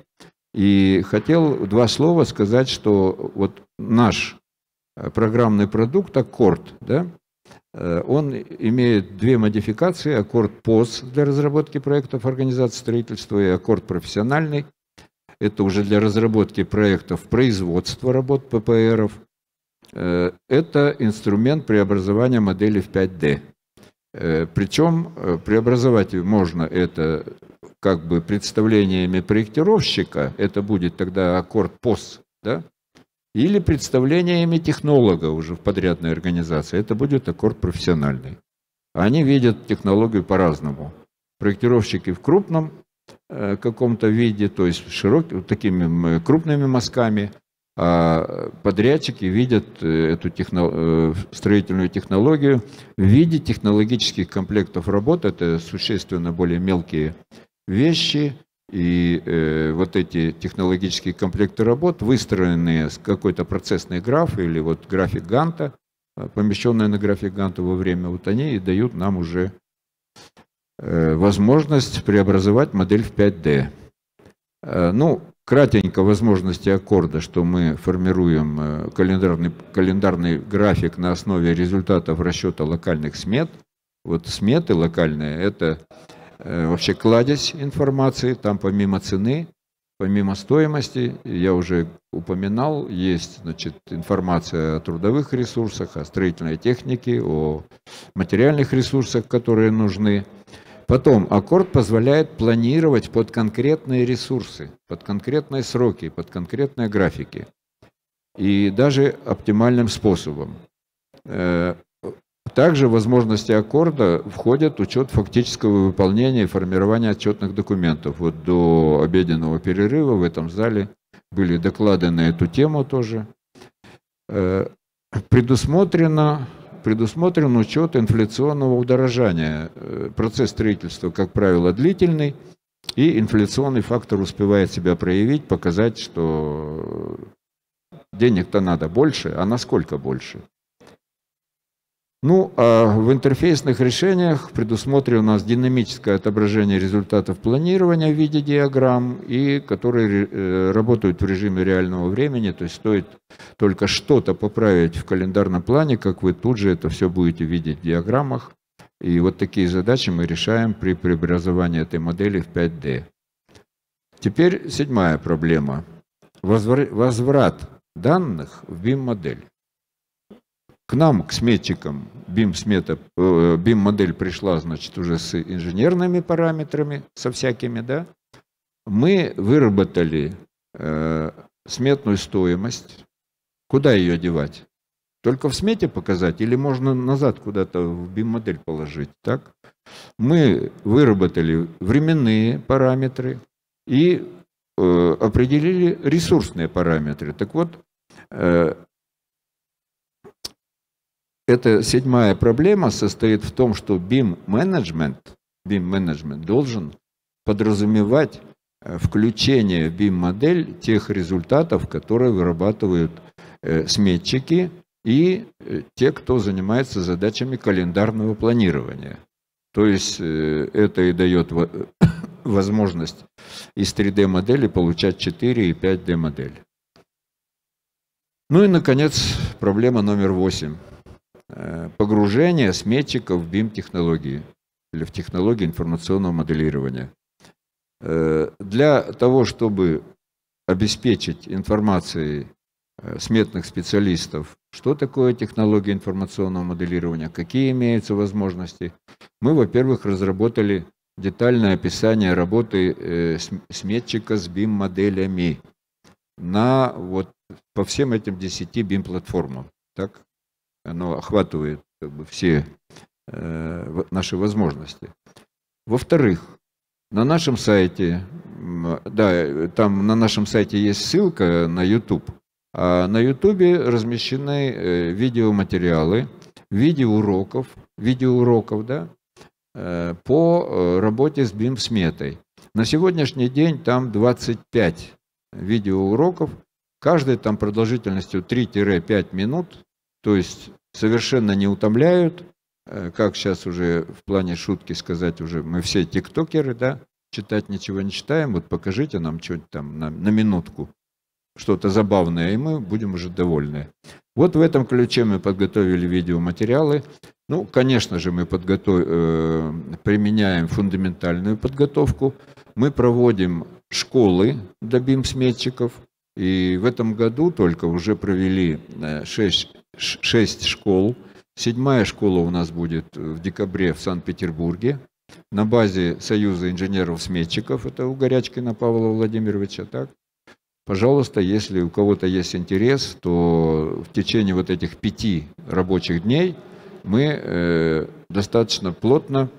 и хотел два слова сказать, что вот наш э, программный продукт Аккорд, да, он имеет две модификации, Аккорд ПОС для разработки проектов организации строительства и Аккорд профессиональный – это уже для разработки проектов производства работ ППРов, э, это инструмент преобразования модели в 5D. Э, Причем э, преобразовать можно это как бы представлениями проектировщика, это будет тогда аккорд POS, да? или представлениями технолога уже в подрядной организации, это будет аккорд профессиональный. Они видят технологию по-разному. Проектировщики в крупном Э, каком-то виде, то есть широкими, такими крупными мазками, а подрядчики видят э, эту техно, э, строительную технологию в виде технологических комплектов работ, это существенно более мелкие вещи, и э, вот эти технологические комплекты работ, выстроенные с какой-то процессный граф или вот график Ганта, помещенные на график Ганта во время, вот они и дают нам уже Э, возможность преобразовать модель в 5D. Э, ну, кратенько возможности аккорда, что мы формируем э, календарный, календарный график на основе результатов расчета локальных смет. Вот сметы локальные – это вообще кладезь информации, там помимо цены, помимо стоимости, я уже упоминал, есть значит, информация о трудовых ресурсах, о строительной технике, о материальных ресурсах, которые нужны. Потом, аккорд позволяет планировать под конкретные ресурсы, под конкретные сроки, под конкретные графики. И даже оптимальным способом. Э, также в возможности аккорда входят учет фактического выполнения и формирования отчетных документов. Вот до обеденного перерыва в этом зале были доклады на эту тему тоже. Э, предусмотрено предусмотрен учет инфляционного удорожания. Э, процесс строительства, как правило, длительный, и инфляционный фактор успевает себя проявить, показать, что денег-то надо больше, а насколько больше. Ну, а в интерфейсных решениях предусмотрено у нас динамическое отображение результатов планирования в виде диаграмм, и которые э, работают в режиме реального времени, то есть стоит только что-то поправить в календарном плане, как вы тут же это все будете видеть в диаграммах. И вот такие задачи мы решаем при преобразовании этой модели в 5D. Теперь седьмая проблема. Возврат данных в BIM-модель. К нам, к сметчикам, бим смета э, бим модель пришла, значит, уже с инженерными параметрами, со всякими, да. Мы выработали э, сметную стоимость. Куда ее девать? Только в смете показать или можно назад куда-то в бим модель положить, так? Мы выработали временные параметры и э, определили ресурсные параметры. Так вот, э, эта седьмая проблема состоит в том, что BIM-менеджмент BIM -менеджмент должен подразумевать э, включение в BIM-модель тех результатов, которые вырабатывают э, сметчики и э, те, кто занимается задачами календарного планирования. То есть это и дает возможность из 3D-модели получать 4 и 5D-модели. Ну и, наконец, проблема номер 8. Э, погружение сметчиков в BIM-технологии или в технологии информационного моделирования. Э, для того, чтобы обеспечить информацией э, сметных специалистов, что такое технология информационного моделирования, какие имеются возможности, мы, во-первых, разработали детальное описание работы сметчика с BIM-моделями на вот по всем этим 10 BIM-платформам. Так? оно охватывает как бы, все э, наши возможности. Во-вторых, на нашем сайте, да, там на нашем сайте есть ссылка на YouTube, а на YouTube размещены э, видеоматериалы в виде уроков, видеоуроков, да, э, по э, работе с BIM-сметой. На сегодняшний день там 25 видеоуроков, каждый там продолжительностью 3-5 минут, то есть совершенно не утомляют, э, как сейчас уже в плане шутки сказать уже, мы все тиктокеры, да, читать ничего не читаем, вот покажите нам что-нибудь там на, на минутку, что-то забавное, и мы будем уже довольны. Вот в этом ключе мы подготовили видеоматериалы. Ну, конечно же, мы подготов... Э, применяем фундаментальную подготовку. Мы проводим школы для бимсметчиков. И в этом году только уже провели 6 э, шесть школ. Седьмая школа у нас будет э, в декабре в Санкт-Петербурге на базе Союза инженеров-сметчиков, это у Горячкина Павла Владимировича, так? Пожалуйста, если у кого-то есть интерес, то в течение вот этих пяти рабочих дней мы э, достаточно плотно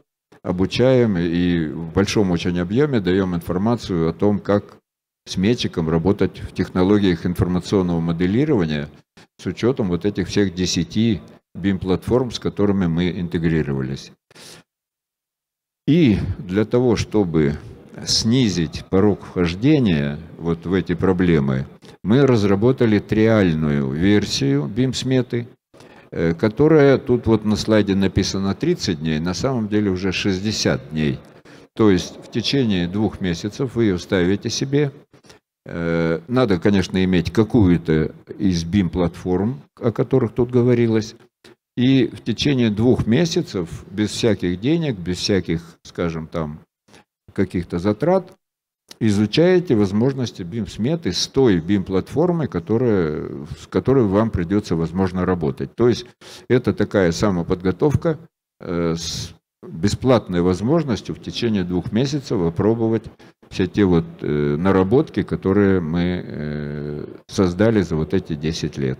обучаем и в большом очень объеме даем информацию о том, как сметчиком работать в технологиях информационного моделирования с учетом вот этих всех 10 BIM-платформ, с которыми мы интегрировались. И для того, чтобы снизить порог вхождения вот в эти проблемы, мы разработали триальную версию BIM-сметы, э, которая тут вот на слайде написано 30 дней, на самом деле уже 60 дней. То есть в течение двух месяцев вы ее ставите себе, Э, надо, конечно, иметь какую-то из BIM-платформ, о которых тут говорилось. И в течение двух месяцев, без всяких денег, без всяких, скажем там, каких-то затрат, изучаете возможности BIM-сметы с той BIM-платформой, которая, с которой вам придется, возможно, работать. То есть это такая самоподготовка э, с бесплатной возможностью в течение двух месяцев опробовать все те вот э, наработки, которые мы э, создали за вот эти 10 лет.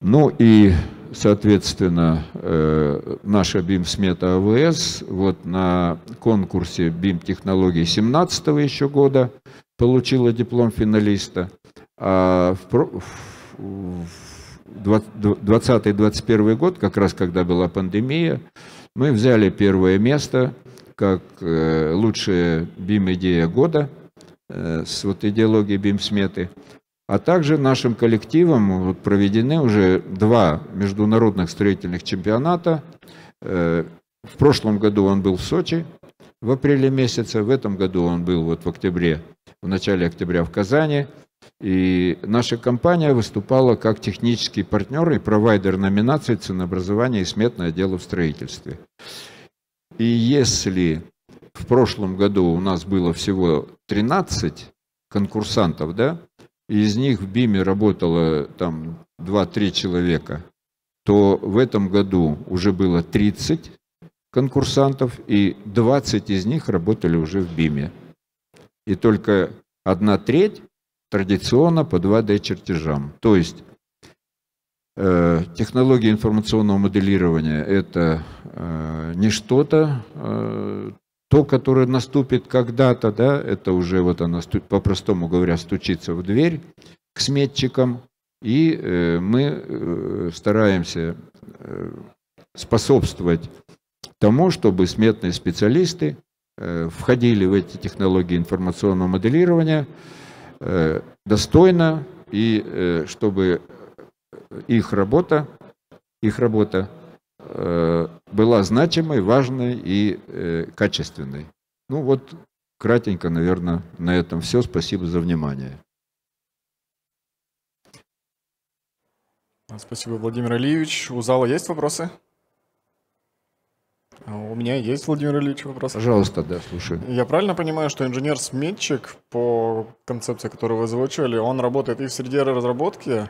Ну и, соответственно, э, наша БИМ-смета АВС вот на конкурсе БИМ-технологий 17 -го еще года получила диплом финалиста, а в, в 2020-2021 год, как раз когда была пандемия, мы взяли первое место – как э, лучшая бим идея года э, с вот идеологией бим сметы А также нашим коллективом проведены уже два международных строительных чемпионата. Э, в прошлом году он был в Сочи в апреле месяце, в этом году он был вот в октябре, в начале октября в Казани. И наша компания выступала как технический партнер и провайдер номинации ценообразования и сметное дело в строительстве. И если в прошлом году у нас было всего 13 конкурсантов, да, и из них в БИМе работало там 2-3 человека, то в этом году уже было 30 конкурсантов, и 20 из них работали уже в БИМе. И только одна треть традиционно по 2D чертежам. То есть Э, технология информационного моделирования – это э, не что-то, э, то, которое наступит когда-то, да, это уже вот она, по-простому говоря, стучится в дверь к сметчикам, и мы стараемся способствовать тому, чтобы сметные специалисты входили в эти технологии информационного моделирования достойно, и чтобы их работа, их работа э, была значимой, важной и э, качественной. Ну вот, кратенько, наверное, на этом все. Спасибо за внимание. Спасибо, Владимир Ильич У зала есть вопросы? А, у меня есть, Владимир Ильич, вопрос. Пожалуйста, да, слушаю. Я правильно понимаю, что инженер-сметчик, по концепции, которую вы озвучивали, он работает и в среде разработки,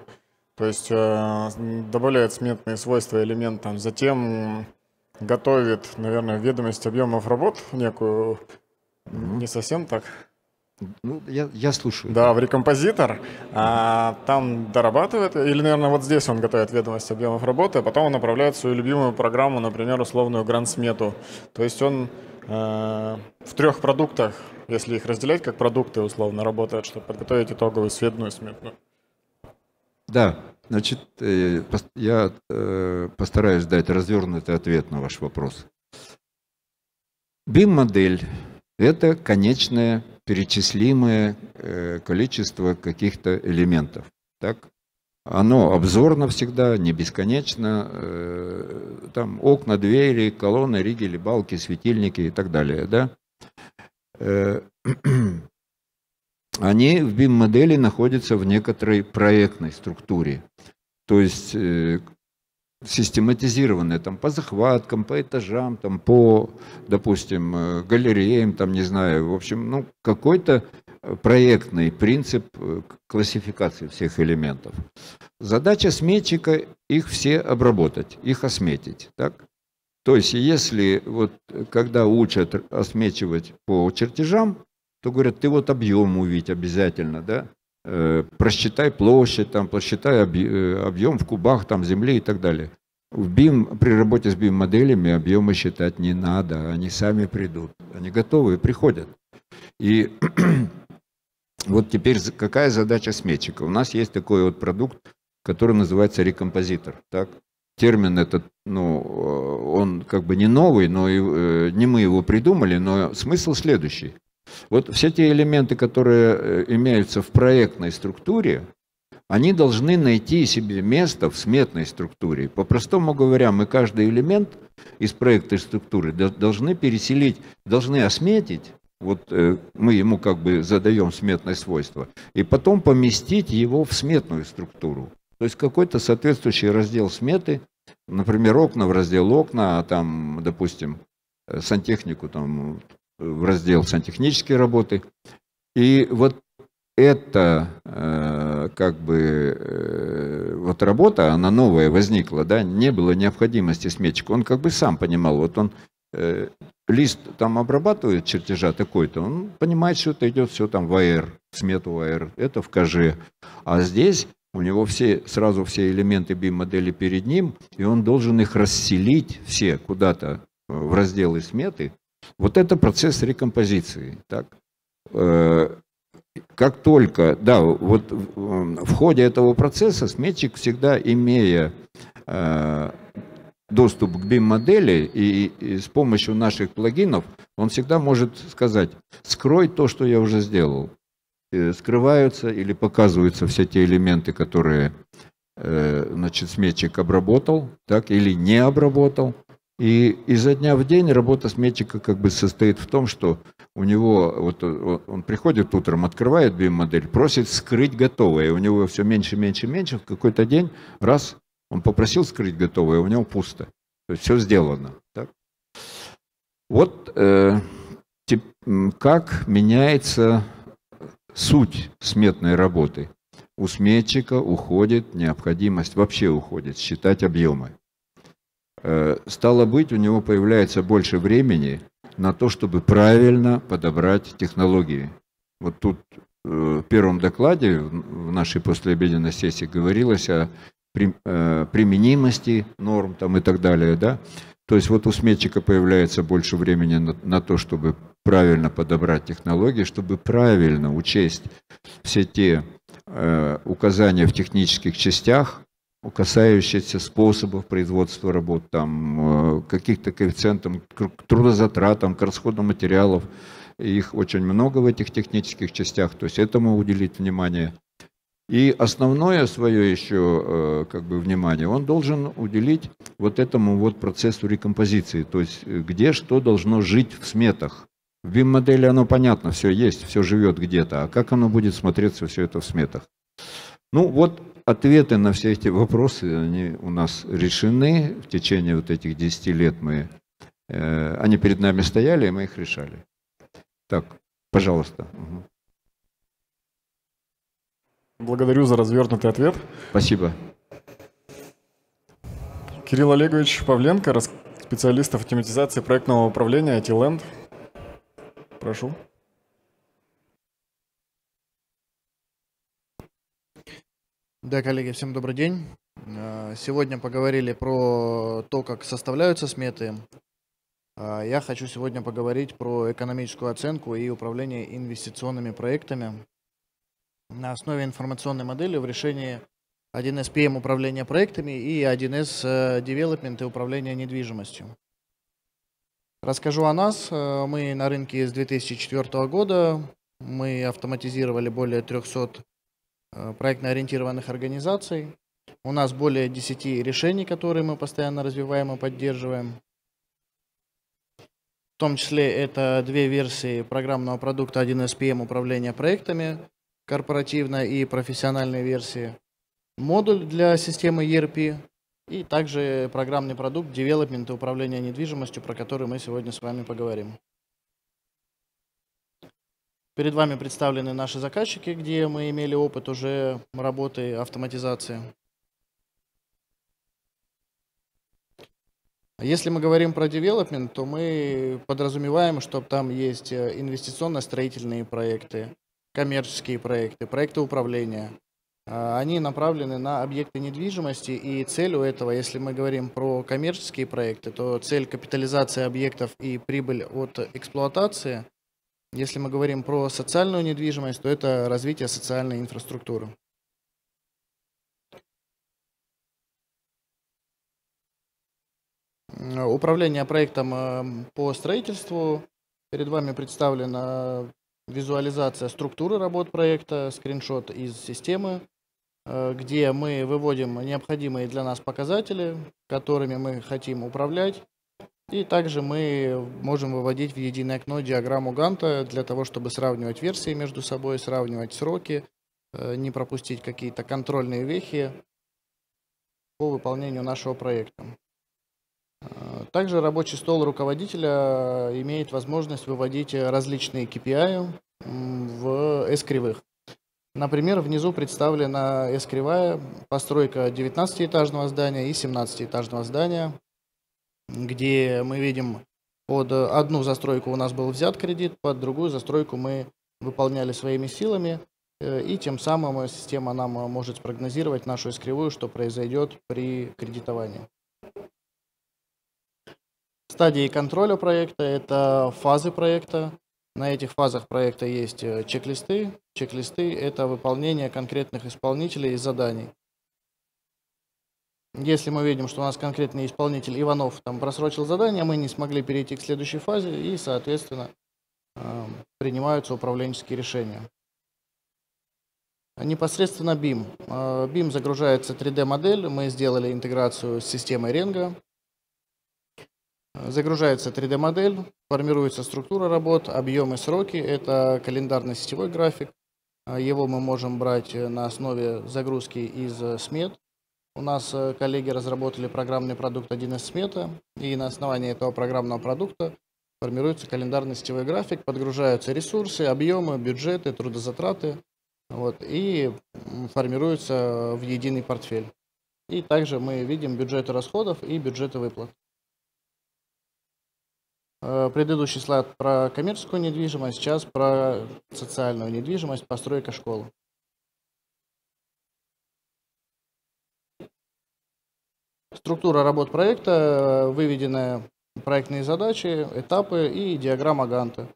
то есть э, добавляет сметные свойства элементам, затем готовит, наверное, ведомость объемов работ некую. mm Не совсем так. Ну, я, я слушаю. Да, в рекомпозитор. А, там дорабатывает, или, наверное, вот здесь он готовит ведомость объемов работы, а потом он направляет свою любимую программу, например, условную гранд-смету. То есть он э, в трех продуктах, если их разделять как продукты, условно работает, чтобы подготовить итоговую светную сметную. Да, значит, э, я э, постараюсь дать развернутый ответ на ваш вопрос. бим – это конечное перечислимое э, количество каких-то элементов. Так? Оно обзорно всегда, не бесконечно. Там окна, двери, колонны, ригели, балки, светильники и так далее. Да? они в BIM-модели находятся в некоторой проектной структуре. То есть э, систематизированные там по захваткам, по этажам, там по, допустим, э, галереям, там не знаю, в общем, ну какой-то э, проектный принцип э, классификации всех элементов. Задача сметчика их все обработать, их осметить, так? То есть, если вот когда учат осмечивать по чертежам, то говорят, ты вот объем увидь обязательно, да? Э, просчитай площадь, там, просчитай э, объем в кубах там, земли и так далее. В BIM, при работе с BIM-моделями объемы считать не надо, они сами придут. Они готовы и приходят. И вот теперь какая задача сметчика? У нас есть такой вот продукт, который называется рекомпозитор. Так? Термин этот, ну, э, он как бы не новый, но и, не мы его придумали, но смысл следующий. Вот все те элементы, которые э, имеются в проектной структуре, они должны найти себе место в сметной структуре. По-простому говоря, мы каждый элемент из проектной структуры должны переселить, должны осметить, вот э, мы ему как бы задаем сметное свойство, и потом поместить его в сметную структуру. То есть какой-то соответствующий раздел сметы, например, окна в раздел окна, а там, допустим, э, сантехнику там в раздел сантехнические работы. И вот эта э, как бы э, вот работа, она новая возникла, да, не было необходимости сметчика. Он как бы сам понимал, вот он э, лист там обрабатывает чертежа такой-то, он понимает, что это идет все там в АР, смету в АР, это в КЖ. А здесь у него все, сразу все элементы бим модели перед ним, и он должен их расселить все куда-то в разделы сметы, вот это процесс рекомпозиции. Так? Э, как только, да, вот в ходе этого процесса сметчик всегда, имея э, доступ к BIM-модели и, и с помощью наших плагинов, он всегда может сказать, скрой то, что я уже сделал. Скрываются или показываются все те элементы, которые э, значит, сметчик обработал, так, или не обработал. И изо дня в день работа сметчика как бы состоит в том, что у него, вот он приходит утром, открывает BIM-модель, просит скрыть готовое, у него все меньше, меньше, меньше, в какой-то день, раз, он попросил скрыть готовое, у него пусто. То есть все сделано. Так? Вот э, тип, как меняется суть сметной работы. У сметчика уходит необходимость, вообще уходит, считать объемы. Э, стало быть, у него появляется больше времени на то, чтобы правильно подобрать технологии. Вот тут э, в первом докладе в нашей послеобеденной сессии говорилось о э, применимости норм там и так далее, да? То есть вот у сметчика появляется больше времени на, то, чтобы правильно подобрать технологии, чтобы правильно учесть все те указания в технических частях, касающиеся способов производства работ, там, э, каких-то коэффициентов к трудозатратам, к расходам материалов. Их очень много в этих технических частях, то есть этому уделить внимание. И основное свое еще э, как бы, внимание он должен уделить вот этому вот процессу рекомпозиции, то есть э, где что должно жить в сметах. В BIM-модели оно понятно, все есть, все живет где-то, а как оно будет смотреться все это в сметах? Ну вот ответы на все эти вопросы, они у нас решены. В течение вот этих 10 лет мы, э, они перед нами стояли, и мы их решали. Так, пожалуйста. Угу. Благодарю за развернутый ответ. Спасибо. Кирилл Олегович Павленко, специалист автоматизации проектного управления IT-Land. Прошу. Да, коллеги, всем добрый день. А, сегодня поговорили про то, как составляются сметы. А, я хочу сегодня поговорить про экономическую оценку и управление инвестиционными проектами на основе информационной модели в решении 1С PM эм управления проектами и 1С Development э, и управления недвижимостью. Расскажу о нас. Э, мы на рынке с 2004 года. Мы автоматизировали более 300 Э, проектно-ориентированных организаций. У нас более 10 решений, которые мы постоянно развиваем и поддерживаем. В том числе это две версии программного продукта 1SPM управления проектами, корпоративная и профессиональная версии, модуль для системы ERP и также программный продукт девелопмента управления недвижимостью, про который мы сегодня с вами поговорим. Перед вами представлены наши заказчики, где мы имели опыт уже работы автоматизации. Если мы говорим про девелопмент, то мы подразумеваем, что там есть э, инвестиционно-строительные проекты, коммерческие проекты, проекты управления. А, они направлены на объекты недвижимости, и цель у этого, если мы говорим про коммерческие проекты, то цель капитализации объектов и прибыль от эксплуатации – если мы говорим про социальную недвижимость, то это развитие социальной инфраструктуры. Управление проектом э, по строительству. Перед вами представлена визуализация структуры работ проекта, скриншот из системы, э, где мы выводим необходимые для нас показатели, которыми мы хотим управлять, и также мы можем выводить в единое окно диаграмму Ганта для того, чтобы сравнивать версии между собой, сравнивать сроки, э, не пропустить какие-то контрольные вехи по выполнению нашего проекта. Э, также рабочий стол руководителя имеет возможность выводить различные KPI а, в S-кривых. Например, внизу представлена S-кривая постройка 19-этажного здания и 17-этажного здания где мы видим, под э, одну застройку у нас был взят кредит, под другую застройку мы выполняли своими силами, э, и тем самым э, система нам может спрогнозировать нашу искривую, что произойдет при кредитовании. Стадии контроля проекта – это фазы проекта. На этих фазах проекта есть чек-листы. Чек-листы – это выполнение конкретных исполнителей и заданий. Если мы видим, что у нас конкретный исполнитель Иванов там просрочил задание, мы не смогли перейти к следующей фазе и, соответственно, эм, принимаются управленческие решения. Непосредственно BIM. Э, BIM загружается 3D-модель. Мы сделали интеграцию с системой Ренга. Загружается 3D-модель, формируется структура работ, объемы, сроки. Это календарно-сетевой график. Э, его мы можем брать э, на основе загрузки из смет. У нас э, коллеги разработали программный продукт 1С смета, и на основании этого программного продукта формируется календарный сетевой график, подгружаются ресурсы, объемы, бюджеты, трудозатраты, вот, и формируется э, в единый портфель. И также мы видим бюджеты расходов и бюджеты выплат. Э, предыдущий слайд про коммерческую недвижимость, сейчас про социальную недвижимость, постройка школы. Структура работ проекта, э, выведенная проектные задачи, этапы и диаграмма Ганта.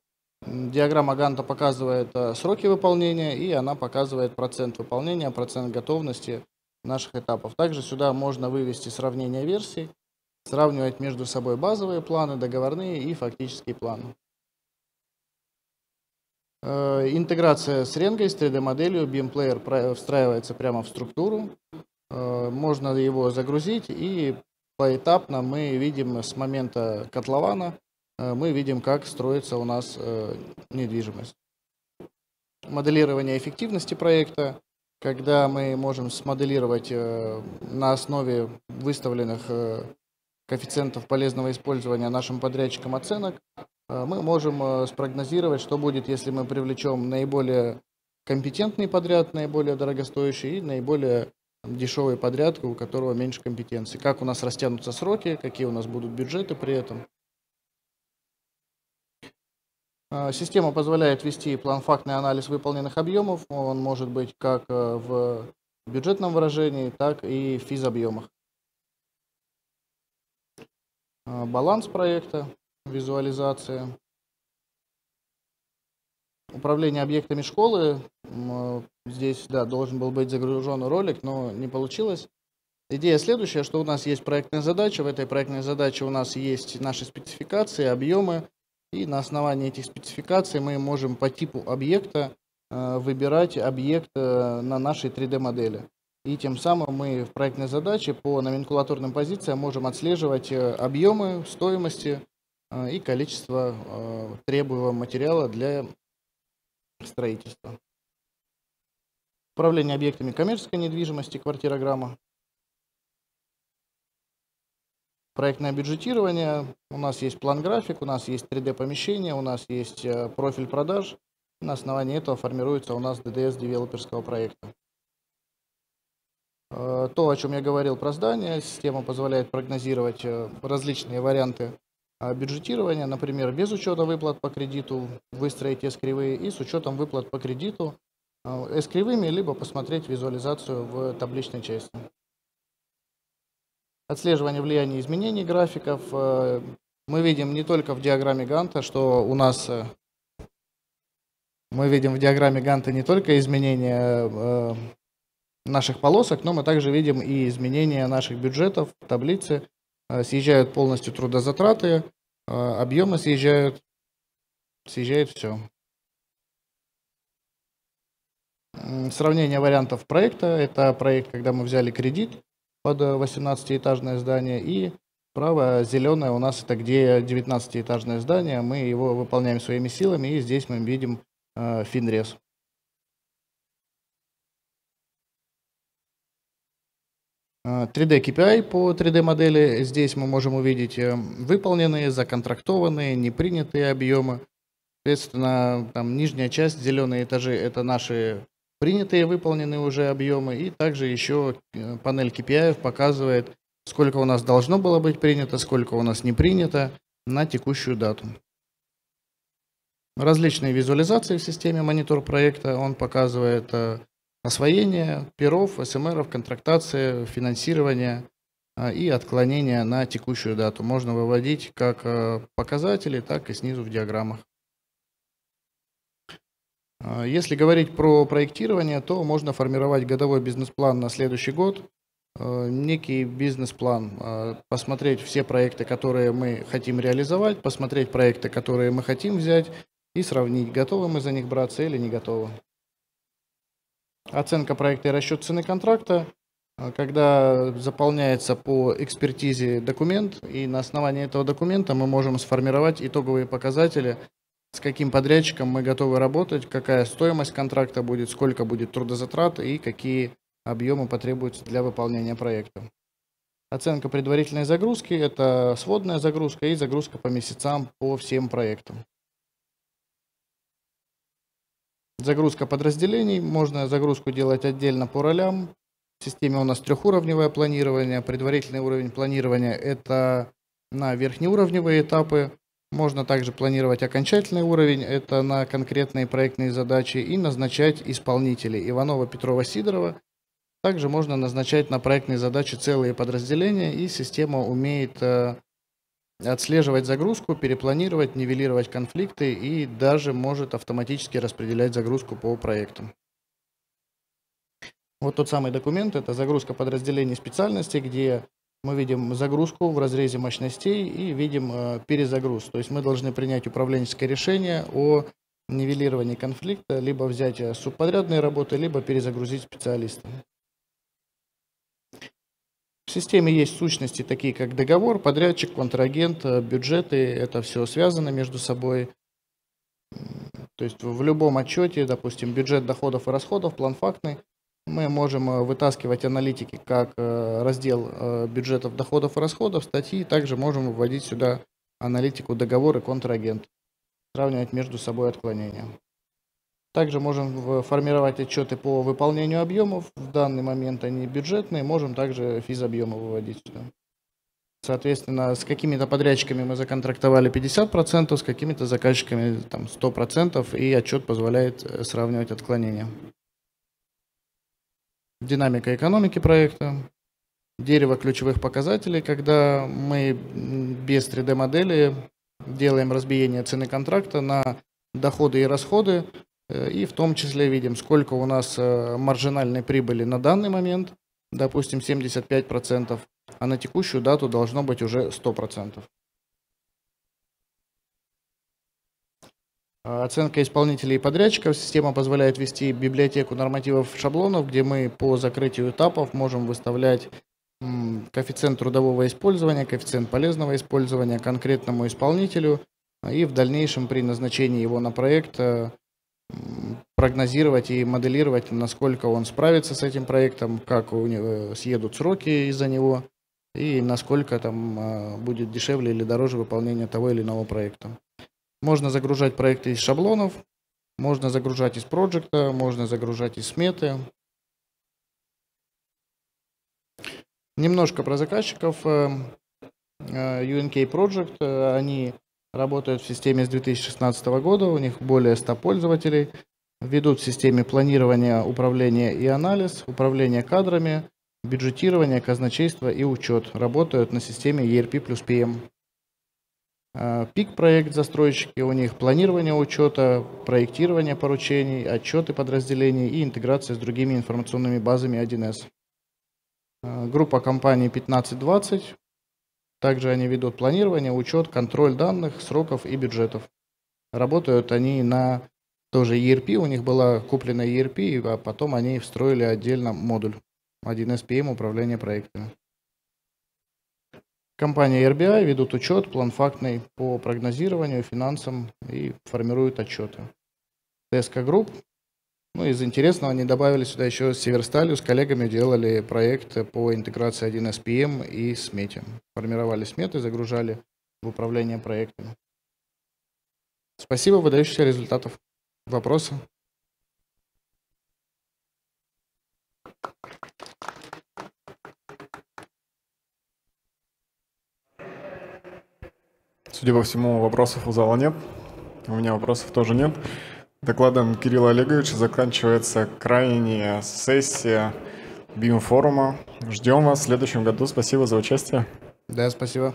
Диаграмма Ганта показывает э, сроки выполнения и она показывает процент выполнения, процент готовности наших этапов. Также сюда можно вывести сравнение версий, сравнивать между собой базовые планы, договорные и фактические планы. Э, интеграция с Ренгой, с 3D-моделью, BeamPlayer встраивается прямо в структуру. Э, можно его загрузить и поэтапно мы видим с момента котлована, э, мы видим, как строится у нас э, недвижимость. Моделирование эффективности проекта, когда мы можем смоделировать на основе выставленных коэффициентов полезного использования нашим подрядчикам оценок, мы можем спрогнозировать, что будет, если мы привлечем наиболее компетентный подряд, наиболее дорогостоящий и наиболее дешевый подряд, у которого меньше компетенций. Как у нас растянутся сроки, какие у нас будут бюджеты при этом. А, система позволяет вести план-фактный анализ выполненных объемов. Он может быть как э, в бюджетном выражении, так и в физобъемах. А, баланс проекта, визуализация управление объектами школы. Э, здесь, да, должен был быть загружен ролик, но не получилось. Идея следующая, что у нас есть проектная задача. В этой проектной задаче у нас есть наши спецификации, объемы. И на основании этих спецификаций мы можем по типу объекта э, выбирать объект э, на нашей 3D-модели. И тем самым мы в проектной задаче по номенклатурным позициям можем отслеживать объемы, стоимости и количество требуемого материала для строительства. Управление объектами коммерческой недвижимости, квартирограмма. Проектное бюджетирование. У нас есть план-график, у нас есть 3D-помещение, у нас есть э, профиль продаж. На основании этого формируется у нас ДДС девелоперского проекта. Э, то, о чем я говорил про здание, система позволяет прогнозировать э, различные варианты а бюджетирование, например, без учета выплат по кредиту выстроить S-кривые и с учетом выплат по кредиту s а, либо посмотреть визуализацию в табличной части. Отслеживание влияния изменений графиков. А, мы видим не только в диаграмме Ганта, что у нас мы видим в диаграмме Ганта не только изменения наших полосок, но мы также видим и изменения наших бюджетов, в таблице. Э, съезжают полностью трудозатраты, э, объемы съезжают, съезжает все. Сравнение вариантов проекта. Это проект, когда мы взяли кредит под 18-этажное э, здание и право зеленое у нас это где 19-этажное здание. Мы его выполняем своими силами и здесь мы видим Финрез. 3D а, KPI по 3D модели. Здесь мы можем увидеть э, выполненные, законтрактованные, непринятые объемы. Соответственно, там нижняя часть, зеленые этажи, это наши принятые, выполненные уже объемы. И также еще э, панель KPI показывает, сколько у нас должно было быть принято, сколько у нас не принято на текущую дату. Различные визуализации в системе монитор проекта. Он показывает э, освоение перов, СМРов, эм контрактации, финансирование а, и отклонения на текущую дату. Можно выводить как э, показатели, так и снизу в диаграммах. А, если говорить про проектирование, то можно формировать годовой бизнес-план на следующий год, а, некий бизнес-план, посмотреть все проекты, которые мы хотим реализовать, посмотреть проекты, которые мы хотим взять и сравнить, готовы мы за них браться или не готовы. Оценка проекта и расчет цены контракта, а, когда заполняется по экспертизе документ, и на основании этого документа мы можем сформировать итоговые показатели, с каким подрядчиком мы готовы работать, какая стоимость контракта будет, сколько будет трудозатрат и какие объемы потребуются для выполнения проекта. Оценка предварительной загрузки – это сводная загрузка и загрузка по месяцам по всем проектам. Загрузка подразделений. Можно загрузку делать отдельно по ролям. В системе у нас трехуровневое планирование. Предварительный уровень планирования это на верхнеуровневые этапы. Можно также планировать окончательный уровень, это на конкретные проектные задачи, и назначать исполнителей Иванова, Петрова, Сидорова. Также можно назначать на проектные задачи целые подразделения, и система умеет э, отслеживать загрузку, перепланировать, нивелировать конфликты и даже может автоматически распределять загрузку по проектам. Вот тот самый документ, это загрузка подразделений специальности, где мы видим загрузку в разрезе мощностей и видим э, перезагруз. То есть мы должны принять управленческое решение о нивелировании конфликта, либо взять э, субподрядные работы, либо перезагрузить специалиста. В системе есть сущности, такие как договор, подрядчик, контрагент, э, бюджеты, это все связано между собой. То есть в любом отчете, допустим, бюджет доходов и расходов, план фактный, мы можем э, вытаскивать аналитики как э, раздел бюджетов доходов и расходов, статьи, также можем вводить сюда аналитику договор и контрагент, сравнивать между собой отклонения. Также можем формировать отчеты по выполнению объемов. В данный момент они бюджетные. Можем также физобъемы выводить сюда. Соответственно, с какими-то подрядчиками мы законтрактовали 50%, с какими-то заказчиками там, 100%, и отчет позволяет э, сравнивать отклонения. Динамика экономики проекта. Дерево ключевых показателей, когда мы без 3D-модели делаем разбиение цены контракта на доходы и расходы, Э, и в том числе видим, сколько у нас э, маржинальной прибыли на данный момент, допустим, 75%, а на текущую дату должно быть уже 100%. А, оценка исполнителей и подрядчиков. Система позволяет вести библиотеку нормативов шаблонов, где мы по закрытию этапов можем выставлять коэффициент трудового использования, коэффициент полезного использования конкретному исполнителю а, и в дальнейшем при назначении его на проект э, прогнозировать и моделировать, насколько он справится с этим проектом, как у него э, съедут сроки из-за него и насколько там э, будет дешевле или дороже выполнение того или иного проекта. Можно загружать проекты из шаблонов, можно загружать из проекта, можно загружать из сметы. Немножко про заказчиков. Э, UNK Project, они Работают в системе с 2016 года, у них более 100 пользователей. Ведут в системе планирование, управление и анализ, управление кадрами, бюджетирование, казначейство и учет. Работают на системе ERP плюс PM. А, ПИК проект застройщики, у них планирование учета, проектирование поручений, отчеты подразделений и интеграция с другими информационными базами 1С. А, группа компаний 1520, также они ведут планирование, учет, контроль данных, сроков и бюджетов. Работают они на тоже ERP, у них была куплена ERP, а потом они встроили отдельно модуль, один SPM управления проектами. Компания e RBI ведут учет планфактный по прогнозированию, финансам и формируют отчеты. ТСК Групп ну, из интересного они добавили сюда еще с Северсталью, с коллегами делали проект по интеграции 1SPM и смете. Формировали сметы, загружали в управление проектами. Спасибо, выдающихся результатов. Вопросы? Судя по всему, вопросов у зала нет. У меня вопросов тоже нет. Докладом Кирилла Олеговича заканчивается крайняя сессия BIM-форума. Ждем вас в следующем году. Спасибо за участие. Да, спасибо.